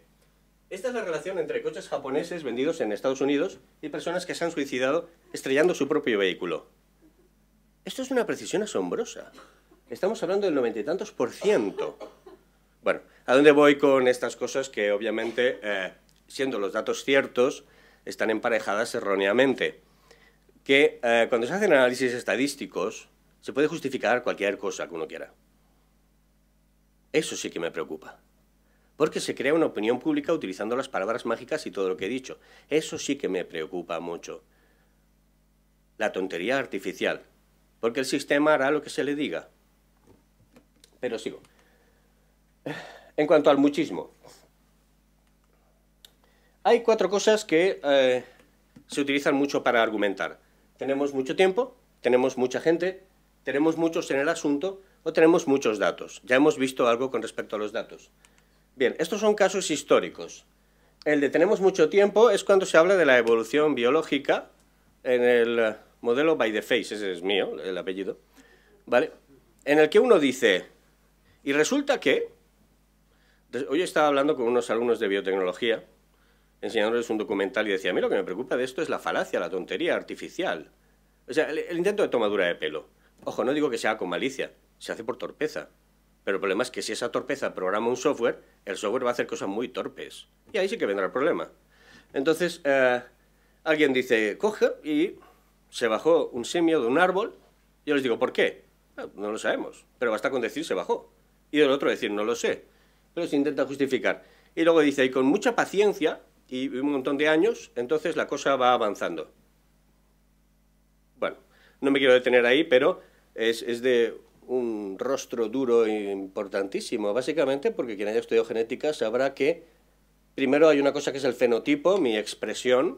Esta es la relación entre coches japoneses vendidos en Estados Unidos y personas que se han suicidado estrellando su propio vehículo. Esto es una precisión asombrosa. Estamos hablando del noventa y tantos por ciento. Bueno, ¿a dónde voy con estas cosas que obviamente, eh, siendo los datos ciertos, están emparejadas erróneamente? Que eh, cuando se hacen análisis estadísticos, se puede justificar cualquier cosa que uno quiera. Eso sí que me preocupa. Porque se crea una opinión pública utilizando las palabras mágicas y todo lo que he dicho. Eso sí que me preocupa mucho. La tontería artificial, porque el sistema hará lo que se le diga. Pero sigo. En cuanto al muchismo, hay cuatro cosas que eh, se utilizan mucho para argumentar. Tenemos mucho tiempo, tenemos mucha gente, tenemos muchos en el asunto o tenemos muchos datos. Ya hemos visto algo con respecto a los datos. Bien, estos son casos históricos. El de tenemos mucho tiempo es cuando se habla de la evolución biológica en el modelo by the face, ese es mío, el apellido, ¿vale? En el que uno dice, y resulta que, hoy estaba hablando con unos alumnos de biotecnología, enseñándoles un documental y decía, a mí lo que me preocupa de esto es la falacia, la tontería artificial. O sea, el, intento de tomadura de pelo. Ojo, no digo que sea con malicia, se hace por torpeza. Pero el problema es que si esa torpeza programa un software, el software va a hacer cosas muy torpes. Y ahí sí que vendrá el problema. Entonces, eh, alguien dice, coge y se bajó un simio de un árbol. Yo les digo, ¿por qué? Ah, no, lo sabemos, pero basta con decir se bajó. Y el otro decir, no lo sé. Pero se intenta justificar. Y luego dice, y con mucha paciencia y un montón de años, entonces la cosa va avanzando. Bueno, no me quiero detener ahí, pero es, es de un rostro duro e importantísimo, básicamente porque quien haya estudiado genética sabrá que primero hay una cosa que es el fenotipo, mi expresión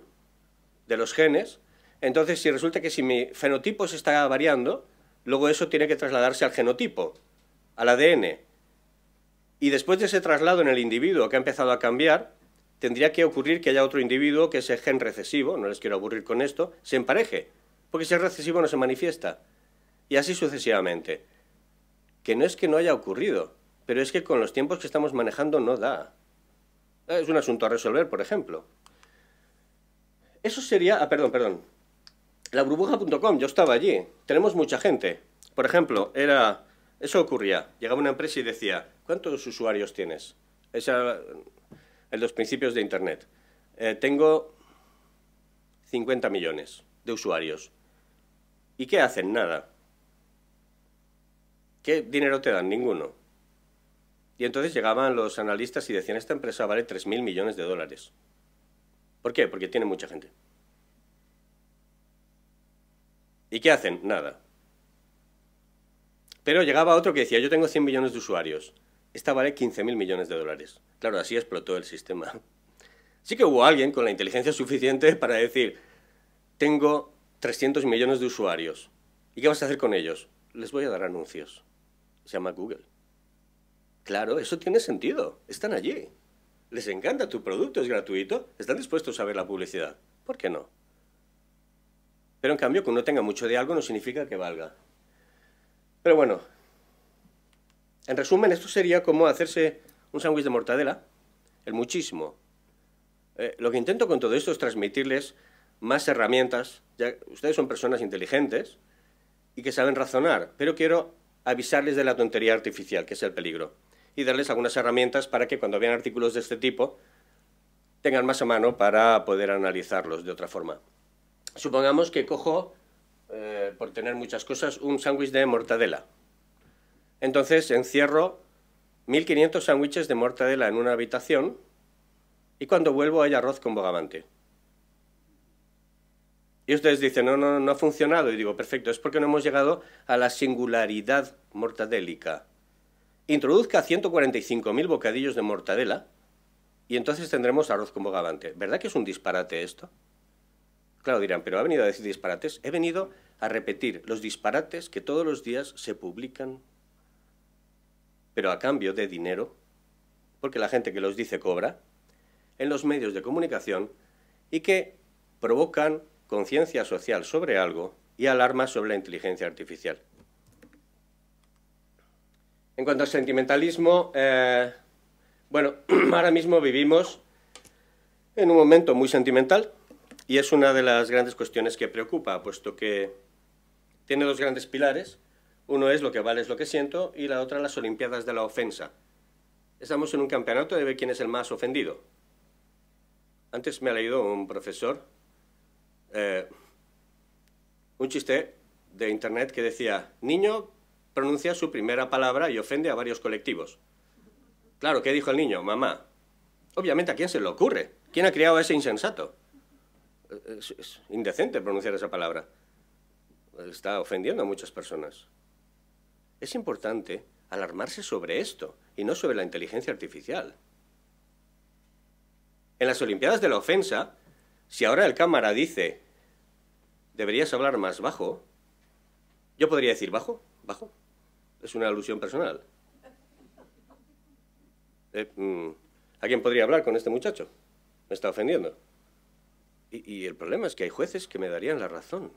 de los genes, entonces, si resulta que si mi fenotipo se está variando, luego eso tiene que trasladarse al genotipo, al ADN. Y después de ese traslado en el individuo que ha empezado a cambiar, tendría que ocurrir que haya otro individuo que ese gen recesivo, no les quiero aburrir con esto, se empareje, porque si es recesivo no se manifiesta. Y así sucesivamente. Que no es que no haya ocurrido, pero es que con los tiempos que estamos manejando no da. Es un asunto a resolver, por ejemplo. Eso sería... Ah, perdón, perdón. La burbuja.com, yo estaba allí. Tenemos mucha gente. Por ejemplo, era. Eso ocurría. Llegaba una empresa y decía, ¿cuántos usuarios tienes? Esa en los principios de Internet. Eh, tengo 50 millones de usuarios. ¿Y qué hacen? Nada. ¿Qué dinero te dan? Ninguno. Y entonces llegaban los analistas y decían, esta empresa vale 3.000 millones de dólares. ¿Por qué? Porque tiene mucha gente. ¿Y qué hacen? Nada. Pero llegaba otro que decía, yo tengo 100 millones de usuarios. Esta vale 15.000 millones de dólares. Claro, así explotó el sistema. Sí que hubo alguien con la inteligencia suficiente para decir, tengo 300 millones de usuarios. ¿Y qué vas a hacer con ellos? Les voy a dar anuncios. Se llama Google. Claro, eso tiene sentido. Están allí. Les encanta tu producto, es gratuito. Están dispuestos a ver la publicidad. ¿Por qué no? Pero en cambio, que uno tenga mucho de algo no significa que valga. Pero bueno, en resumen, esto sería como hacerse un sándwich de mortadela, el muchísimo. Eh, lo que intento con todo esto es transmitirles más herramientas. Ya, ustedes son personas inteligentes y que saben razonar, pero quiero avisarles de la tontería artificial, que es el peligro, y darles algunas herramientas para que cuando vean artículos de este tipo tengan más a mano para poder analizarlos de otra forma. Supongamos que cojo, eh, por tener muchas cosas, un sándwich de mortadela. Entonces encierro 1500 sándwiches de mortadela en una habitación y cuando vuelvo hay arroz con bogavante. Y ustedes dicen, no, no, no ha funcionado. Y digo, perfecto, es porque no hemos llegado a la singularidad mortadélica. Introduzca 145.000 bocadillos de mortadela y entonces tendremos arroz con bogavante. ¿Verdad que es un disparate esto? Claro, dirán, pero ha venido a decir disparates. He venido a repetir los disparates que todos los días se publican, pero a cambio de dinero, porque la gente que los dice cobra, en los medios de comunicación y que provocan conciencia social sobre algo y alarma sobre la inteligencia artificial. En cuanto al sentimentalismo, eh, bueno, ahora mismo vivimos en un momento muy sentimental, y es una de las grandes cuestiones que preocupa, puesto que tiene dos grandes pilares. Uno es lo que vale es lo que siento y la otra las Olimpiadas de la Ofensa. Estamos en un campeonato de ver quién es el más ofendido. Antes me ha leído un profesor eh, un chiste de internet que decía, niño pronuncia su primera palabra y ofende a varios colectivos. Claro, ¿qué dijo el niño? Mamá. Obviamente, ¿a quién se le ocurre? ¿Quién ha criado a ese insensato? Es, indecente pronunciar esa palabra. Está ofendiendo a muchas personas. Es importante alarmarse sobre esto y no sobre la inteligencia artificial. En las Olimpiadas de la Ofensa, si ahora el cámara dice, deberías hablar más bajo, yo podría decir, bajo, bajo. Es una alusión personal. Eh, mm, ¿A quién podría hablar con este muchacho? Me está ofendiendo. Y, el problema es que hay jueces que me darían la razón.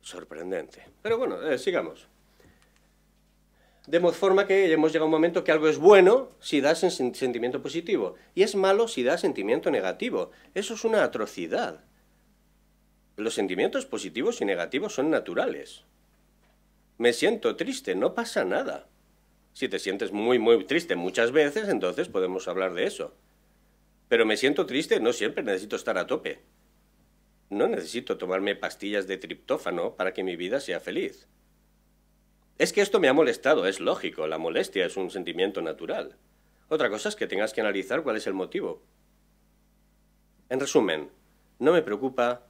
Sorprendente. Pero bueno, eh, sigamos. De forma que hemos llegado a un momento que algo es bueno si da sentimiento positivo y es malo si da sentimiento negativo. Eso es una atrocidad. Los sentimientos positivos y negativos son naturales. Me siento triste, no pasa nada. Si te sientes muy, muy triste muchas veces, entonces podemos hablar de eso. Pero me siento triste, no siempre necesito estar a tope. No necesito tomarme pastillas de triptófano para que mi vida sea feliz. Es que esto me ha molestado, es lógico, la molestia es un sentimiento natural. Otra cosa es que tengas que analizar cuál es el motivo. En resumen, no me preocupa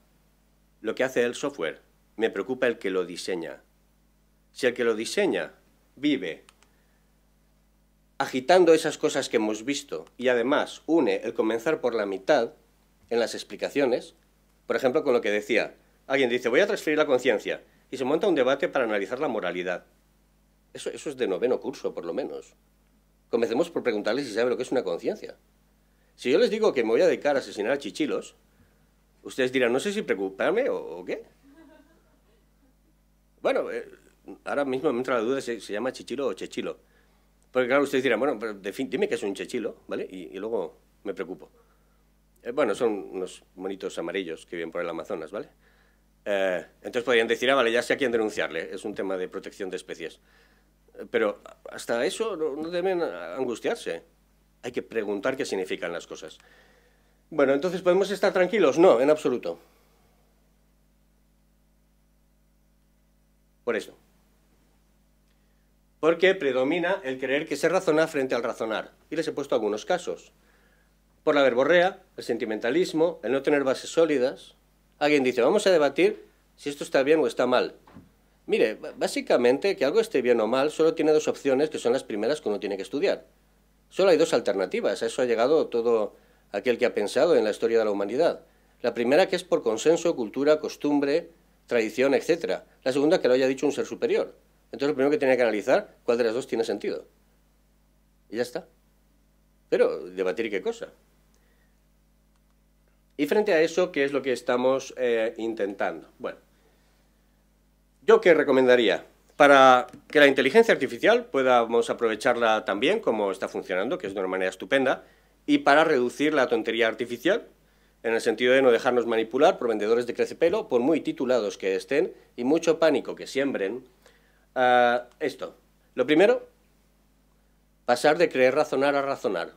lo que hace el software, me preocupa el que lo diseña. Si el que lo diseña vive agitando esas cosas que hemos visto y además une el comenzar por la mitad en las explicaciones, por ejemplo, con lo que decía, alguien dice, voy a transferir la conciencia y se monta un debate para analizar la moralidad. Eso, eso es de noveno curso, por lo menos. Comencemos por preguntarles si saben lo que es una conciencia. Si yo les digo que me voy a dedicar a asesinar a chichilos, ustedes dirán, no sé si preocuparme o, qué. Bueno, eh, ahora mismo me entra la duda si se llama chichilo o chechilo. Porque claro, ustedes dirán, bueno, dime que es un chechilo, ¿vale? Y, luego me preocupo. Eh, bueno, son unos monitos amarillos que vienen por el Amazonas, ¿vale? Eh, entonces podrían decir, ah, vale, ya sé a quién denunciarle, es un tema de protección de especies. Eh, pero hasta eso no deben angustiarse. Hay que preguntar qué significan las cosas. Bueno, entonces podemos estar tranquilos. No, en absoluto. Por eso porque predomina el creer que se razona frente al razonar, y les he puesto algunos casos. Por la verborrea, el sentimentalismo, el no tener bases sólidas. Alguien dice, vamos a debatir si esto está bien o está mal. Mire, básicamente que algo esté bien o mal solo tiene dos opciones que son las primeras que uno tiene que estudiar. Solo hay dos alternativas, a eso ha llegado todo aquel que ha pensado en la historia de la humanidad. La primera que es por consenso, cultura, costumbre, tradición, etc. La segunda que lo haya dicho un ser superior. Entonces lo primero que tenía que analizar, cuál de las dos tiene sentido. Y ya está. Pero debatir qué cosa. Y frente a eso, ¿qué es lo que estamos eh, intentando? Bueno, ¿yo qué recomendaría? Para que la inteligencia artificial podamos aprovecharla también, como está funcionando, que es de una manera estupenda, y para reducir la tontería artificial, en el sentido de no dejarnos manipular por vendedores de crecepelo, por muy titulados que estén y mucho pánico que siembren, esto. Lo primero, pasar de creer razonar a razonar.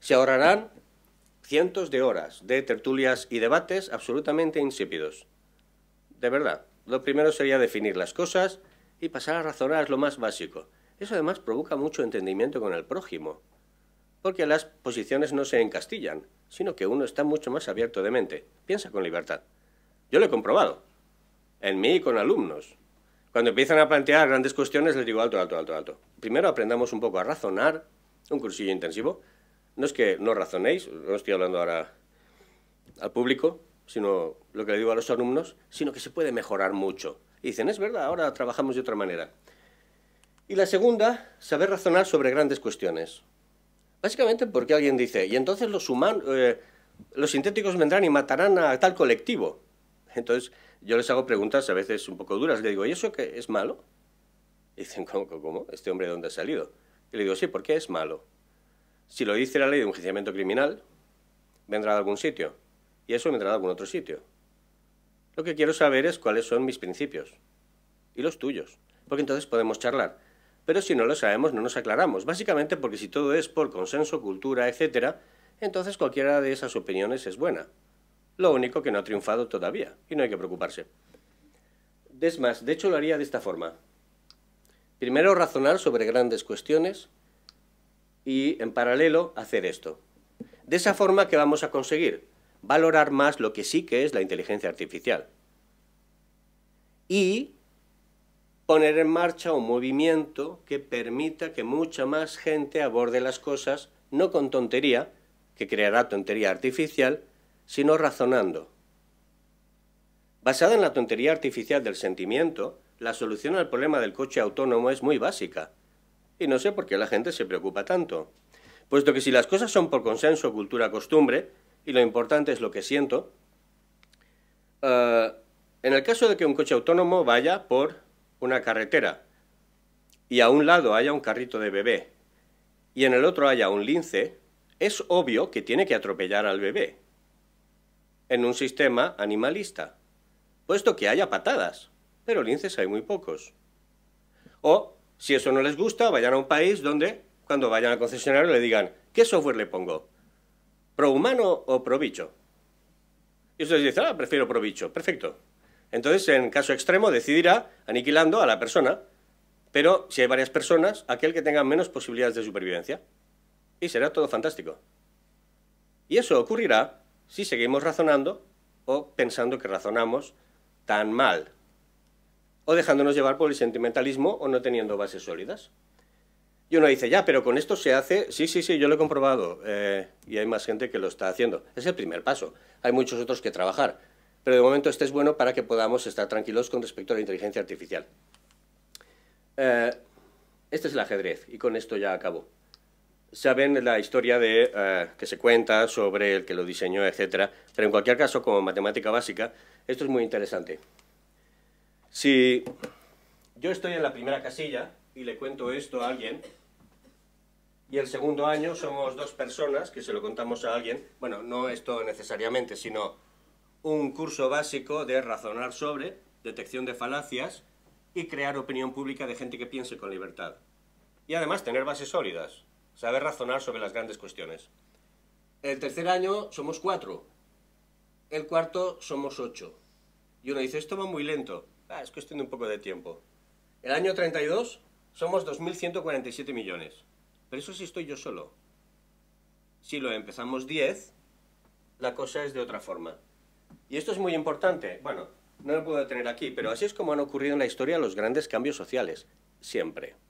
Se ahorrarán cientos de horas de tertulias y debates absolutamente insípidos. De verdad, lo primero sería definir las cosas y pasar a razonar es lo más básico. Eso además provoca mucho entendimiento con el prójimo, porque las posiciones no se encastillan, sino que uno está mucho más abierto de mente, piensa con libertad. Yo lo he comprobado, en mí y con alumnos. Cuando empiezan a plantear grandes cuestiones, les digo alto, alto, alto, alto. Primero aprendamos un poco a razonar, un cursillo intensivo. No es que no razonéis, no estoy hablando ahora al público, sino lo que le digo a los alumnos, sino que se puede mejorar mucho. Y dicen, es verdad, ahora trabajamos de otra manera. Y la segunda, saber razonar sobre grandes cuestiones. Básicamente porque alguien dice, y entonces los humanos, eh, los sintéticos vendrán y matarán a tal colectivo. Entonces yo les hago preguntas a veces un poco duras. Le digo, ¿y eso qué es malo? Y dicen, ¿cómo? cómo? este hombre de dónde ha salido? Y le digo, sí, ¿por qué es malo? Si lo dice la ley de un enjuiciamiento criminal, vendrá de algún sitio. Y eso vendrá de algún otro sitio. Lo que quiero saber es cuáles son mis principios. Y los tuyos. Porque entonces podemos charlar. Pero si no lo sabemos, no nos aclaramos. Básicamente porque si todo es por consenso, cultura, etc., entonces cualquiera de esas opiniones es buena. Lo único que no ha triunfado todavía, y no hay que preocuparse. Es más, de hecho lo haría de esta forma. Primero razonar sobre grandes cuestiones y en paralelo hacer esto. De esa forma que vamos a conseguir valorar más lo que sí que es la inteligencia artificial. Y poner en marcha un movimiento que permita que mucha más gente aborde las cosas, no con tontería, que creará tontería artificial, sino razonando. Basada en la tontería artificial del sentimiento, la solución al problema del coche autónomo es muy básica. Y no sé por qué la gente se preocupa tanto. Puesto que si las cosas son por consenso, cultura, costumbre, y lo importante es lo que siento, eh, en el caso de que un coche autónomo vaya por una carretera y a un lado haya un carrito de bebé y en el otro haya un lince, es obvio que tiene que atropellar al bebé en un sistema animalista, puesto que haya patadas, pero linces hay muy pocos. O, si eso no les gusta, vayan a un país donde, cuando vayan al concesionario, le digan, ¿qué software le pongo? ¿Prohumano o probicho? Y ustedes dicen, ah, prefiero probicho, perfecto. Entonces, en caso extremo, decidirá aniquilando a la persona, pero si hay varias personas, aquel que tenga menos posibilidades de supervivencia. Y será todo fantástico. Y eso ocurrirá si seguimos razonando o pensando que razonamos tan mal, o dejándonos llevar por el sentimentalismo o no teniendo bases sólidas. Y uno dice, ya, pero con esto se hace, sí, sí, sí, yo lo he comprobado, eh, y hay más gente que lo está haciendo. Es el primer paso, hay muchos otros que trabajar, pero de momento este es bueno para que podamos estar tranquilos con respecto a la inteligencia artificial. Eh, este es el ajedrez, y con esto ya acabo saben la historia de, eh, que se cuenta sobre el que lo diseñó, etcétera, pero en cualquier caso, como matemática básica, esto es muy interesante. Si yo estoy en la primera casilla y le cuento esto a alguien, y el segundo año somos dos personas que se lo contamos a alguien, bueno, no esto necesariamente, sino un curso básico de razonar sobre, detección de falacias y crear opinión pública de gente que piense con libertad. Y además tener bases sólidas saber razonar sobre las grandes cuestiones. El tercer año somos cuatro, el cuarto somos ocho. Y uno dice, esto va muy lento. Ah, es cuestión de un poco de tiempo. El año 32 somos 2.147 millones. Pero eso sí estoy yo solo. Si lo empezamos diez, la cosa es de otra forma. Y esto es muy importante. Bueno, no lo puedo tener aquí, pero así es como han ocurrido en la historia los grandes cambios sociales. Siempre.